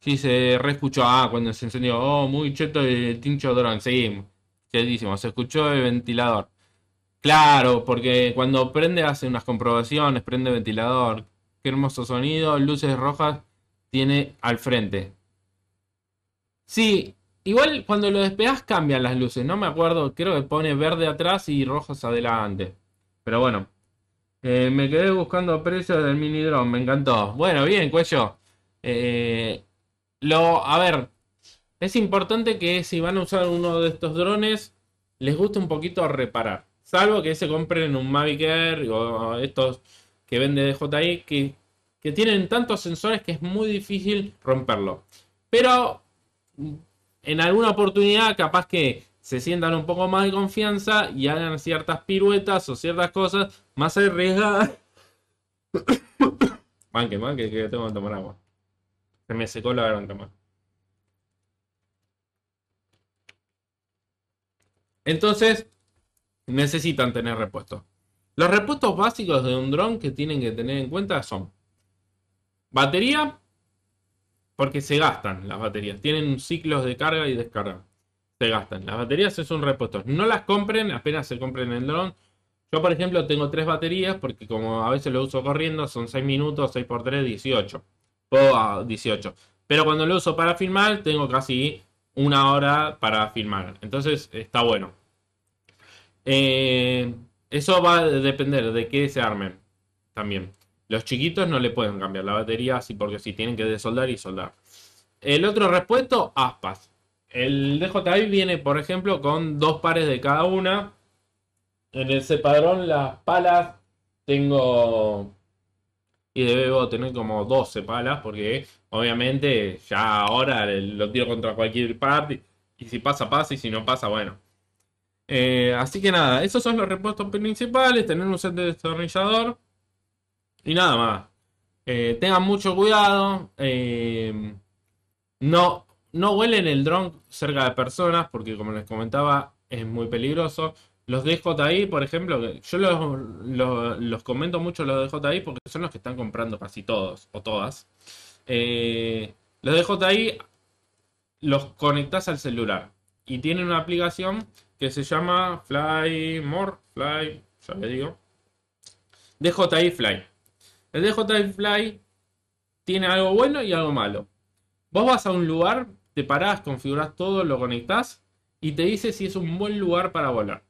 sí, se reescuchó, ah, cuando se encendió, oh, muy cheto el tincho drone, sí, chetísimo, se escuchó el ventilador. Claro, porque cuando prende hace unas comprobaciones, prende ventilador, qué hermoso sonido, luces rojas tiene al frente. Sí, Igual cuando lo despegás cambian las luces, no me acuerdo, creo que pone verde atrás y rojos adelante. Pero bueno, eh, me quedé buscando precios del mini drone, me encantó. Bueno, bien, cuello. Eh, a ver, es importante que si van a usar uno de estos drones, les guste un poquito reparar. Salvo que se compren un Mavic Air o estos que vende de que, que tienen tantos sensores que es muy difícil romperlo. Pero en alguna oportunidad capaz que se sientan un poco más de confianza y hagan ciertas piruetas o ciertas cosas más arriesgadas. manque, manque, que tengo que tomar agua. Se me secó la garganta más. Entonces, necesitan tener repuestos. Los repuestos básicos de un dron que tienen que tener en cuenta son batería, porque se gastan las baterías. Tienen ciclos de carga y descarga. Se gastan. Las baterías es un repuesto. No las compren apenas se compren el dron. Yo, por ejemplo, tengo tres baterías porque como a veces lo uso corriendo, son 6 minutos, 6 por 3, 18. o 18. Pero cuando lo uso para filmar, tengo casi una hora para filmar. Entonces, está bueno. Eh, eso va a depender de qué se armen también. Los chiquitos no le pueden cambiar la batería así porque si tienen que desoldar y soldar. El otro repuesto, aspas. El DJI viene, por ejemplo, con dos pares de cada una. En ese padrón las palas, tengo. Y debo tener como 12 palas, porque obviamente ya ahora lo tiro contra cualquier parte. Y si pasa, pasa, y si no pasa, bueno. Eh, así que nada, esos son los repuestos principales. Tener un set de destornillador. Y nada más. Eh, tengan mucho cuidado. Eh, no, no huelen el dron cerca de personas porque, como les comentaba, es muy peligroso. Los DJI, por ejemplo, yo los, comento mucho los DJI porque son los que están comprando casi todos o todas. Eh, los DJI los conectas al celular y tienen una aplicación que se llama Fly More, Fly, ya le digo, DJI Fly. El DJI Fly tiene algo bueno y algo malo. Vos vas a un lugar, te parás, configurás todo, lo conectás y te dice si es un buen lugar para volar.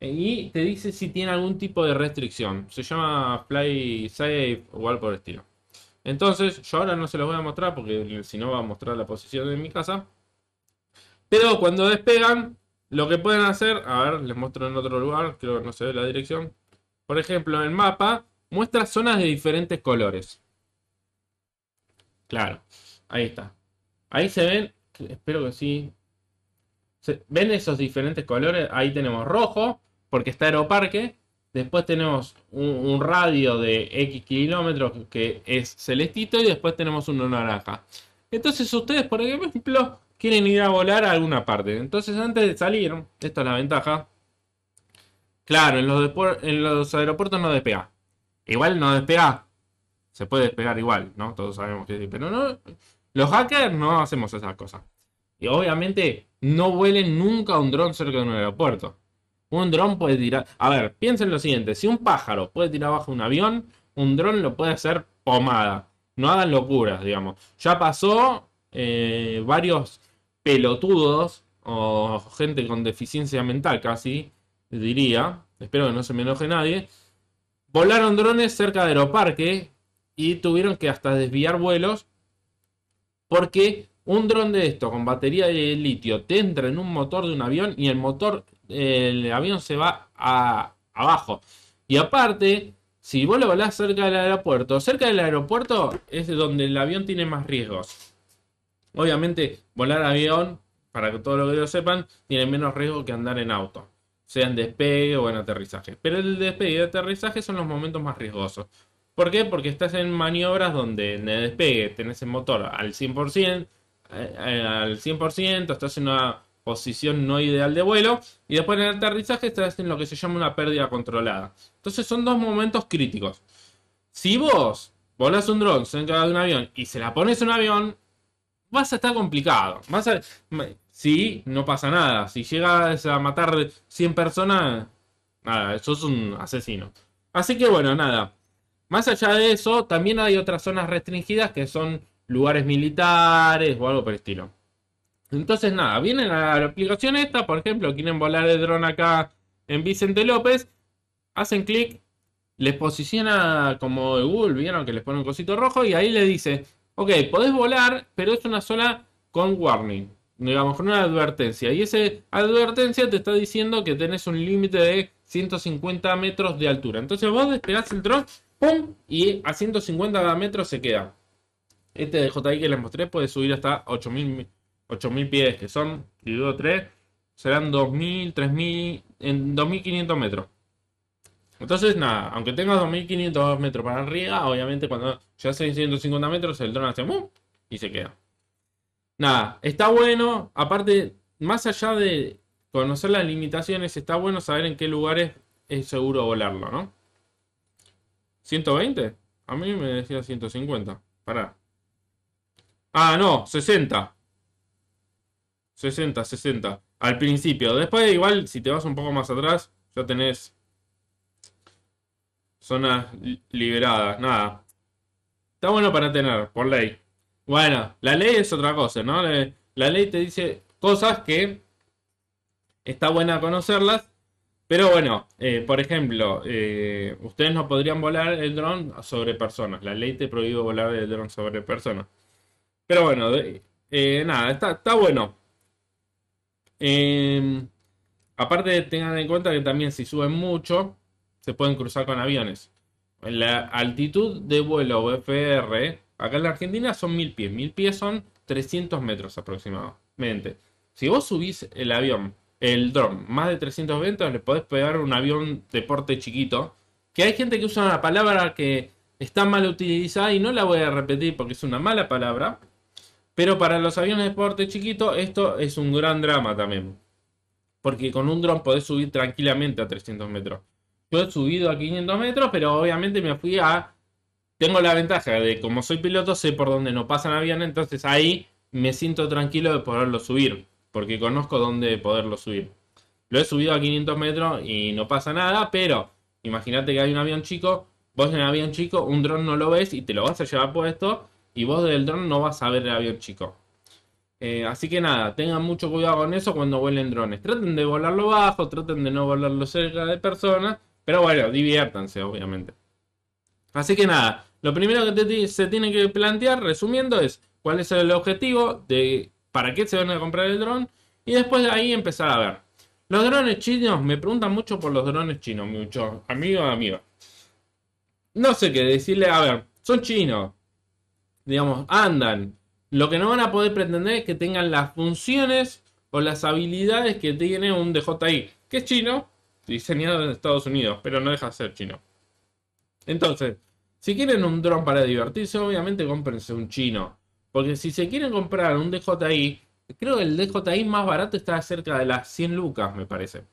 Y te dice si tiene algún tipo de restricción. Se llama Fly Safe o algo por el estilo. Entonces, yo ahora no se los voy a mostrar porque si no va a mostrar la posición de mi casa. Pero cuando despegan, lo que pueden hacer, a ver, les muestro en otro lugar, creo que no se ve la dirección. Por ejemplo, el mapa Muestra zonas de diferentes colores. Claro, ahí está. Ahí se ven, espero que sí. ¿Se ¿Ven esos diferentes colores? Ahí tenemos rojo, porque está Aeroparque. Después tenemos un, radio de X kilómetros que es celestito y después tenemos uno naranja. Entonces ustedes, por ejemplo, quieren ir a volar a alguna parte. Entonces antes de salir, esta es la ventaja. Claro, en los, en los aeropuertos no despega. Igual no despega. Se puede despegar igual, ¿no? Todos sabemos que Pero no. Los hackers no hacemos esas cosas. Y obviamente no vuelen nunca un dron cerca de un aeropuerto. Un dron puede tirar. A ver, piensen lo siguiente: si un pájaro puede tirar abajo un avión, un dron lo puede hacer pomada. No hagan locuras, digamos. Ya pasó eh, varios pelotudos o gente con deficiencia mental, casi diría. Espero que no se me enoje nadie Volaron drones cerca de Aeroparque y tuvieron que hasta desviar vuelos porque un dron de esto con batería de litio te entra en un motor de un avión y el motor, el avión se va a, abajo. Y aparte, si vos lo volás cerca del aeropuerto, cerca del aeropuerto es donde el avión tiene más riesgos. Obviamente, volar avión, para que todos los que lo sepan, tiene menos riesgo que andar en auto sean despegue o en aterrizaje. Pero el despegue y el aterrizaje son los momentos más riesgosos. ¿Por qué? Porque estás en maniobras donde en el despegue tenés el motor al 100%, eh, al 100%, estás en una posición no ideal de vuelo y después en el aterrizaje estás en lo que se llama una pérdida controlada. Entonces son dos momentos críticos. Si vos volás un dron encargas de un avión y se la pones a un avión, vas a estar complicado. Vas a, Sí, no pasa nada. Si llegas a matar 100 personas, nada, eso es un asesino. Así que bueno, nada. Más allá de eso, también hay otras zonas restringidas que son lugares militares o algo por el estilo. Entonces, nada, vienen a la aplicación esta, por ejemplo, quieren volar el dron acá en Vicente López, hacen clic, les posiciona como de Google, vieron que les pone un cosito rojo y ahí le dice, ok, podés volar, pero es una zona con warning digamos, con una advertencia. Y esa advertencia te está diciendo que tenés un límite de 150 metros de altura. Entonces vos despegás el dron, ¡pum! Y a 150 metros se queda. Este de que les mostré puede subir hasta 8000, pies, que son, dividido 3, serán 2000, 3000, en 2500 metros. Entonces, nada, aunque tengas 2500 metros para arriba, obviamente cuando ya en 150 metros el dron hace ¡pum! y se queda nada, está bueno, aparte, más allá de conocer las limitaciones, está bueno saber en qué lugares es seguro volarlo, ¿no? 120? A mí me decía 150. Pará. Ah, no, 60. 60, 60. Al principio. Después, igual, si te vas un poco más atrás, ya tenés zonas liberadas. Nada. Está bueno para tener, por ley. Bueno, la ley es otra cosa, ¿no? La ley te dice cosas que está buena conocerlas, pero bueno, eh, por ejemplo, eh, ustedes no podrían volar el dron sobre personas. La ley te prohíbe volar el dron sobre personas. Pero bueno, eh, nada, está, bueno. Em, aparte tengan en cuenta que también si suben mucho, se pueden cruzar con aviones. en La altitud de vuelo UFR Acá en la Argentina son mil pies. Mil pies son 300 metros aproximadamente. Si vos subís el avión, el dron, más de 320, le podés pegar un avión de porte chiquito. Que hay gente que usa una palabra que está mal utilizada y no la voy a repetir porque es una mala palabra. Pero para los aviones de porte chiquito esto es un gran drama también. Porque con un dron podés subir tranquilamente a 300 metros. Yo he subido a 500 metros, pero obviamente me fui a tengo la ventaja de como soy piloto, sé por dónde no pasan aviones, entonces ahí me siento tranquilo de poderlo subir, porque conozco dónde poderlo subir. Lo he subido a 500 metros y no pasa nada, pero imagínate que hay un avión chico, vos en el avión chico, un dron no lo ves y te lo vas a llevar puesto y vos del dron no vas a ver el avión chico. Eh, así que nada, tengan mucho cuidado con eso cuando vuelen drones. Traten de volarlo bajo, traten de no volarlo cerca de personas, pero bueno, diviértanse obviamente. Así que nada, lo primero que se tiene que plantear, resumiendo, es cuál es el objetivo, de para qué se van a comprar el dron y después de ahí empezar a ver. Los drones chinos, me preguntan mucho por los drones chinos, muchos amigos, amigas. No sé qué decirle, a ver, son chinos, digamos, andan. Lo que no van a poder pretender es que tengan las funciones o las habilidades que tiene un DJI, que es chino, diseñado en Estados Unidos, pero no deja de ser chino. Entonces, si quieren un dron para divertirse, obviamente cómprense un chino. Porque si se quieren comprar un DJI, creo que el DJI más barato está cerca de las 100 lucas, me parece.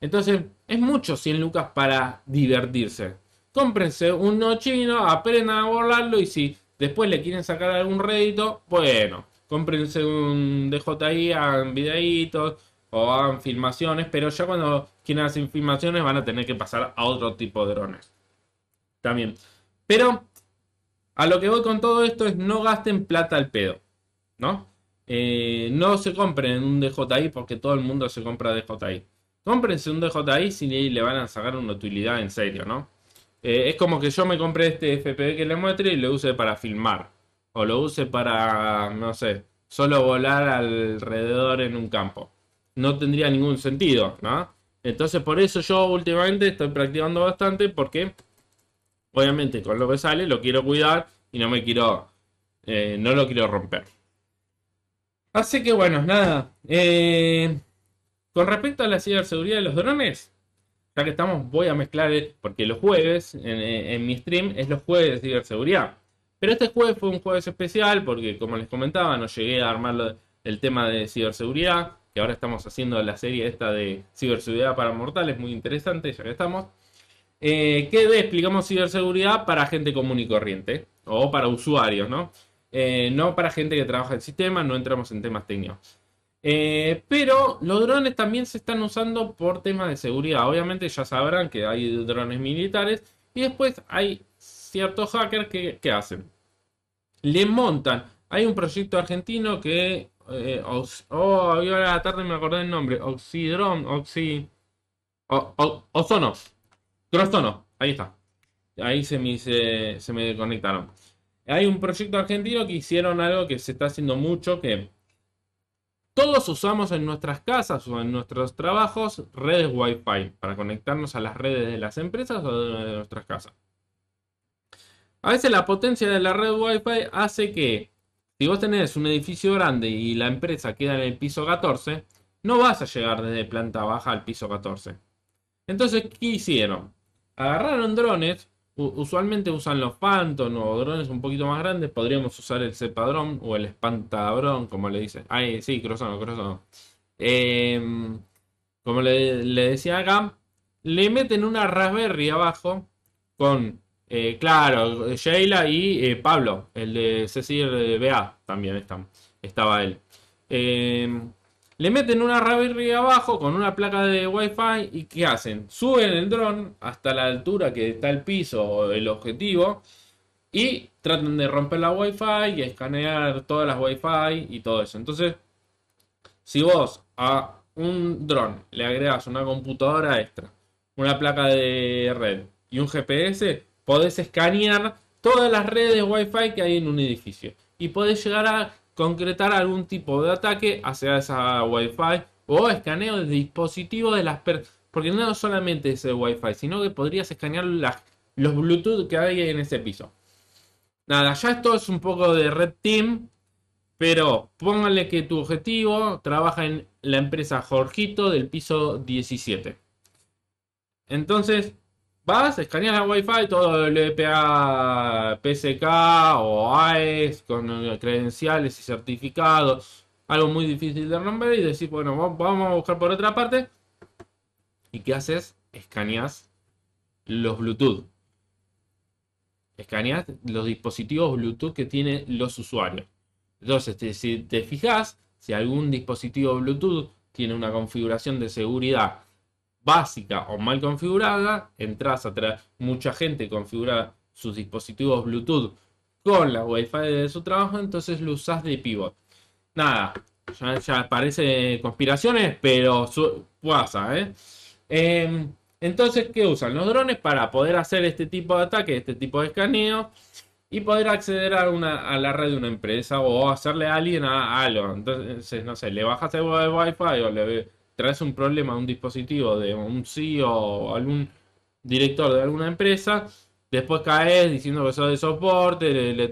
Entonces, es mucho 100 lucas para divertirse. Cómprense uno chino, aprendan a volarlo y si después le quieren sacar algún rédito, bueno, cómprense un DJI, hagan videitos o hagan filmaciones, pero ya cuando quieran hacer filmaciones van a tener que pasar a otro tipo de drones. También. Pero a lo que voy con todo esto es no gasten plata al pedo, ¿no? Eh, no se compren un DJI porque todo el mundo se compra DJI. Cómprense un DJI si le, le van a sacar una utilidad en serio, ¿no? Eh, es como que yo me compré este FPV que le muestre y lo use para filmar. O lo use para, no sé, solo volar alrededor en un campo. No tendría ningún sentido, ¿no? Entonces por eso yo últimamente estoy practicando bastante porque Obviamente con lo que sale lo quiero cuidar y no me quiero, eh, no lo quiero romper. Así que bueno, nada. Eh, con respecto a la ciberseguridad de los drones, ya que estamos, voy a mezclar, eh, porque los jueves en, en, mi stream es los jueves de ciberseguridad. Pero este jueves fue un jueves especial porque, como les comentaba, no llegué a armar el tema de ciberseguridad, que ahora estamos haciendo la serie esta de ciberseguridad para mortales, muy interesante, ya que estamos eh, que explicamos ciberseguridad para gente común y corriente o para usuarios, ¿no? Eh, no para gente que trabaja en sistemas, no entramos en temas técnicos. Eh, pero los drones también se están usando por temas de seguridad. Obviamente ya sabrán que hay drones militares y después hay ciertos hackers que, hacen. Le montan. Hay un proyecto argentino que... Eh, oh, hoy a la tarde me acordé del nombre. Oxidron, Oxi... O, o, no, ahí está. Ahí se me, me conectaron. Hay un proyecto argentino que hicieron algo que se está haciendo mucho, que todos usamos en nuestras casas o en nuestros trabajos redes Wi-Fi para conectarnos a las redes de las empresas o de nuestras casas. A veces la potencia de la red Wi-Fi hace que si vos tenés un edificio grande y la empresa queda en el piso 14, no vas a llegar desde planta baja al piso 14. Entonces, ¿qué hicieron? agarraron drones. Usualmente usan los Phantom o drones un poquito más grandes. Podríamos usar el Cepadrón o el Espantadrón, como le dicen. Ay, sí, Crozano, Crozano. Em, como le, decía acá, le meten una Raspberry abajo con, eh, claro, Sheila y eh, Pablo, el de Cecil BA también estaba él. Em, le meten una Raspberry abajo con una placa de Wi-Fi y ¿qué hacen? Suben el dron hasta la altura que está el piso o el objetivo y tratan de romper la Wi-Fi y escanear todas las Wi-Fi y todo eso. Entonces, si vos a un dron le agregas una computadora extra, una placa de red y un GPS, podés escanear todas las redes Wi-Fi que hay en un edificio y podés llegar a concretar algún tipo de ataque hacia esa Wi-Fi o escaneo de dispositivos de las personas. Porque no solamente es el Wi-Fi, sino que podrías escanear los Bluetooth que hay en ese piso. Nada, ya esto es un poco de Red Team, pero póngale que tu objetivo trabaja en la empresa Jorgito del piso 17. Entonces, Vas, escaneas la Wi-Fi, todo el EPA PSK o AES con credenciales y certificados, algo muy difícil de romper y decís, bueno, vamos a buscar por otra parte. ¿Y qué haces? Escaneas los Bluetooth. Escaneas los dispositivos Bluetooth que tienen los usuarios. Entonces, si te fijas, si algún dispositivo Bluetooth tiene una configuración de seguridad básica o mal configurada, entras a traer mucha gente configura sus dispositivos Bluetooth con la Wi-Fi de su trabajo, entonces lo usas de pivot. Nada, ya, parece conspiraciones, pero pasa, ¿eh? Em, entonces, ¿qué usan? Los drones para poder hacer este tipo de ataque, este tipo de escaneo y poder acceder a, una, a la red de una empresa o hacerle a alguien a, algo. Entonces, no sé, le bajas el Wi-Fi o le traes un problema a un dispositivo de un CEO o algún director de alguna empresa, después caes diciendo que sos de soporte, le,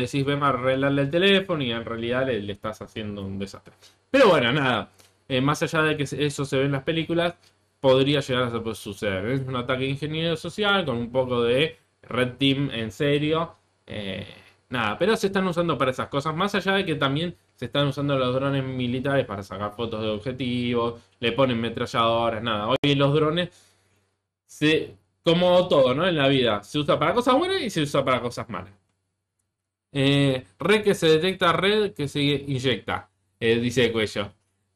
decís, ven a arreglarle el teléfono y en realidad le, estás haciendo un desastre. Pero bueno, nada, eh, más allá de que eso se ve en las películas, podría llegar a suceder. Es un ataque de ingeniería social con un poco de Red Team en serio. Eh, Nada, pero se están usando para esas cosas, más allá de que también se están usando los drones militares para sacar fotos de objetivos, le ponen metralladoras, nada. Hoy los drones, se, como todo, ¿no? En la vida, se usa para cosas buenas y se usa para cosas malas. Eh, red que se detecta, red que se inyecta, eh, dice Cuello.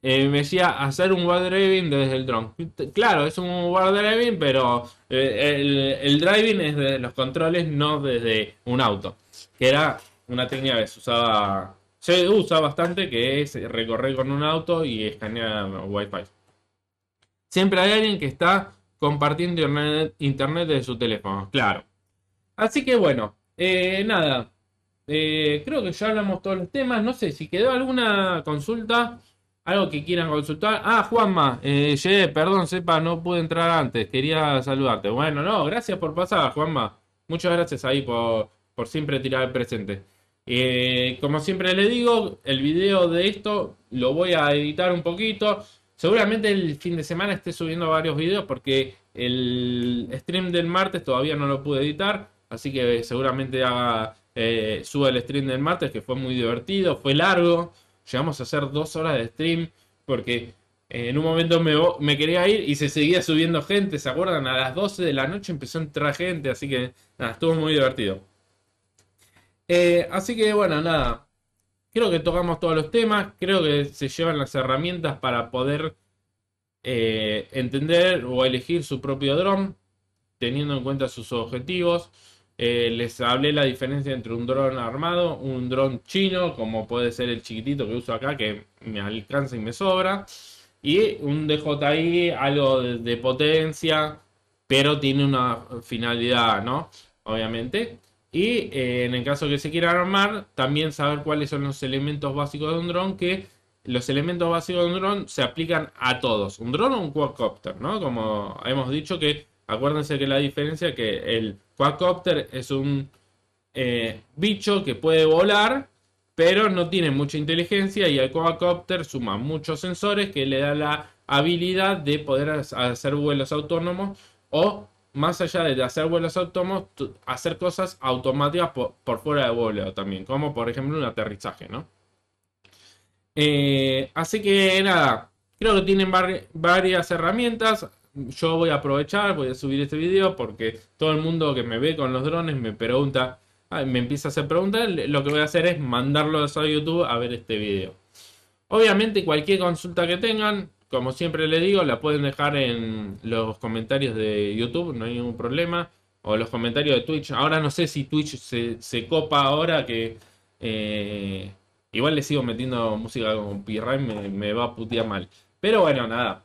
Eh, me decía hacer un wire driving desde el drone. Claro, es un wire driving, pero eh, el, driving es de los controles, no desde un auto. Que era una técnica que se usaba, se usa bastante, que es recorrer con un auto y escanear wifi Siempre hay alguien que está compartiendo internet, internet de su teléfono, claro. Así que bueno, eh, nada. creo que ya hablamos todos los temas. No sé si quedó alguna consulta. Algo que quieran consultar. Ah, Juanma, eh, perdón, sepa, no pude entrar antes. Quería saludarte. Bueno, no, gracias por pasar, Juanma. Muchas gracias ahí por, por siempre tirar el presente. Eh, como siempre le digo, el video de esto lo voy a editar un poquito. Seguramente el fin de semana esté subiendo varios videos porque el stream del martes todavía no lo pude editar. Así que seguramente eh, suba el stream del martes que fue muy divertido, fue largo. Llegamos a hacer dos horas de stream porque eh, en un momento me, quería ir y se seguía subiendo gente, ¿se acuerdan? A las 12 de la noche empezó a entrar gente, así que estuvo muy divertido. Eh, así que bueno, nada, creo que tocamos todos los temas, creo que se llevan las herramientas para poder eh, entender o elegir su propio dron, teniendo en cuenta sus objetivos. Eh, les hablé la diferencia entre un dron armado, un dron chino, como puede ser el chiquitito que uso acá, que me alcanza y me sobra, y un DJI, algo de, potencia, pero tiene una finalidad, ¿no? Obviamente. Y eh, en el caso que se quiera armar, también saber cuáles son los elementos básicos de un dron, que los elementos básicos de un dron se aplican a todos. Un dron o un quadcopter, ¿no? Como hemos dicho que acuérdense que la diferencia es que el quadcopter es un eh, bicho que puede volar, pero no tiene mucha inteligencia y el quadcopter suma muchos sensores que le da la habilidad de poder hacer vuelos autónomos o más allá de hacer vuelos autónomos, hacer cosas automáticas por, fuera de vuelo también, como por ejemplo un aterrizaje, ¿no? Eh, así que nada, creo que tienen varias herramientas yo voy a aprovechar, voy a subir este video porque todo el mundo que me ve con los drones me pregunta, me empieza a hacer preguntas, lo que voy a hacer es mandarlo a YouTube a ver este video. Obviamente cualquier consulta que tengan, como siempre le digo, la pueden dejar en los comentarios de YouTube, no hay ningún problema. O los comentarios de Twitch. Ahora no sé si Twitch se, copa ahora que... Eh, igual le sigo metiendo música con y me, me va a putear mal. Pero bueno, nada.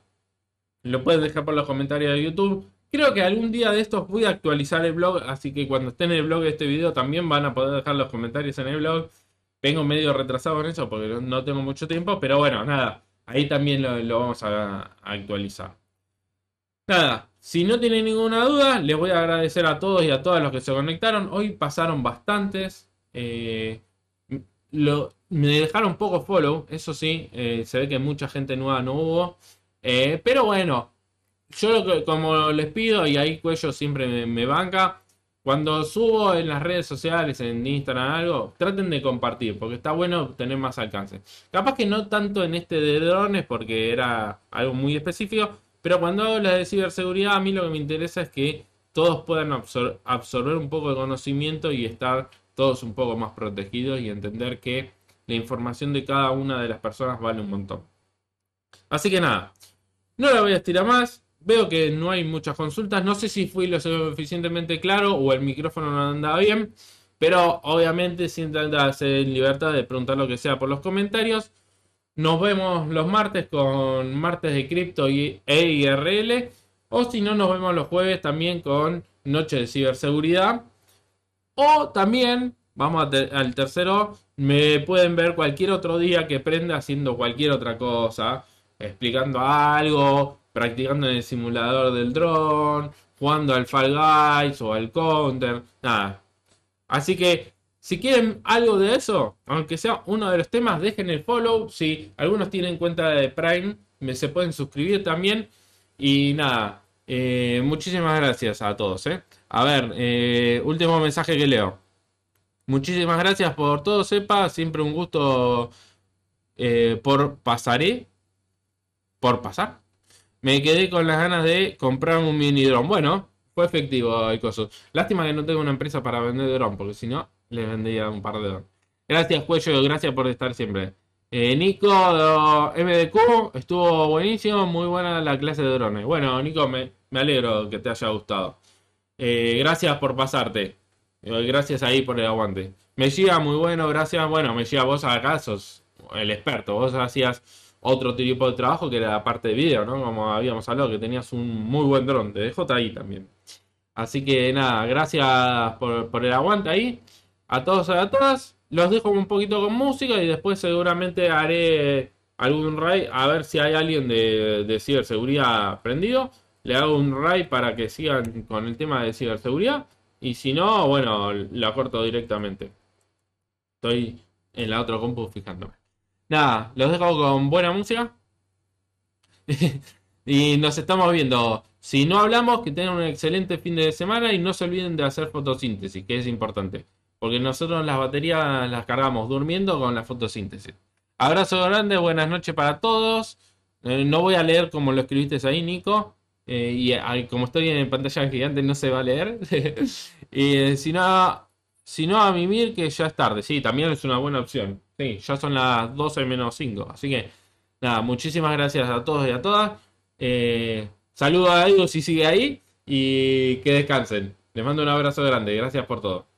Lo puedes dejar por los comentarios de YouTube. Creo que algún día de estos voy a actualizar el blog, así que cuando esté en el blog de este video también van a poder dejar los comentarios en el blog. Vengo medio retrasado en eso porque no tengo mucho tiempo, pero bueno, nada, ahí también lo, vamos a, actualizar. Nada, si no tienen ninguna duda, les voy a agradecer a todos y a todas los que se conectaron. Hoy pasaron bastantes. Eh, me dejaron poco follow, eso sí, eh, se ve que mucha gente nueva no hubo. Eh, pero bueno, yo como les pido, y ahí Cuello siempre me, banca, cuando subo en las redes sociales, en Instagram, algo, traten de compartir, porque está bueno tener más alcance. Capaz que no tanto en este de drones, porque era algo muy específico, pero cuando hablo de ciberseguridad, a mí lo que me interesa es que todos puedan absorber un poco de conocimiento y estar todos un poco más protegidos y entender que la información de cada una de las personas vale un montón. Así que nada, no la voy a estirar más. Veo que no hay muchas consultas. No sé si fui lo suficientemente claro o el micrófono no andaba bien. Pero obviamente siéntanse en libertad de preguntar lo que sea por los comentarios. Nos vemos los martes con Martes de Cripto y e IRL. O si no, nos vemos los jueves también con Noche de Ciberseguridad. O también, vamos al tercero, me pueden ver cualquier otro día que prenda haciendo cualquier otra cosa explicando algo, practicando en el simulador del dron, jugando al Fall Guys o al Counter, nada. Así que si quieren algo de eso, aunque sea uno de los temas, dejen el follow. Si algunos tienen cuenta de Prime, se pueden suscribir también. Y nada, eh, muchísimas gracias a todos. Eh. A ver, eh, último mensaje que leo. Muchísimas gracias por todo, sepa. Siempre un gusto por pasaré por pasar. Me quedé con las ganas de comprar un mini dron. Bueno, fue efectivo el cosas Lástima que no tengo una empresa para vender dron, porque si no, les vendría un par de drones. Gracias, Cuello, gracias por estar siempre. Eh, Nico MDQ, estuvo buenísimo, muy buena la clase de drones. Bueno, Nico, me, alegro que te haya gustado. Eh, gracias por pasarte. Eh, gracias ahí por el aguante. Me llega muy bueno, gracias. Bueno, me llega vos acá, sos el experto. Vos hacías otro tipo de trabajo que era la parte de video, ¿no? Como habíamos hablado, que tenías un muy buen dron, te dejo ahí también. Así que nada, gracias por, el aguante ahí. A todos y a todas, los dejo un poquito con música y después seguramente haré algún raid a ver si hay alguien de, ciberseguridad prendido. Le hago un raid para que sigan con el tema de ciberseguridad. Y si no, bueno, la corto directamente. Estoy en la otra compu fijándome. Nada, los dejo con buena música. y nos estamos viendo. Si no hablamos, que tengan un excelente fin de semana y no se olviden de hacer fotosíntesis, que es importante. Porque nosotros las baterías las cargamos durmiendo con la fotosíntesis. Abrazo grande, buenas noches para todos. Eh, no voy a leer como lo escribiste ahí, Nico. Eh, ah, y como estoy en pantalla gigante, no se va a leer. y eh, si no, si no, a mimir, que ya es tarde. Sí, también es una buena opción. Sí, ya son las 12 menos 5. Así que, nada, muchísimas gracias a todos y a todas. Eh, saludo a Edu si sigue ahí y que descansen. Les mando un abrazo grande. Gracias por todo.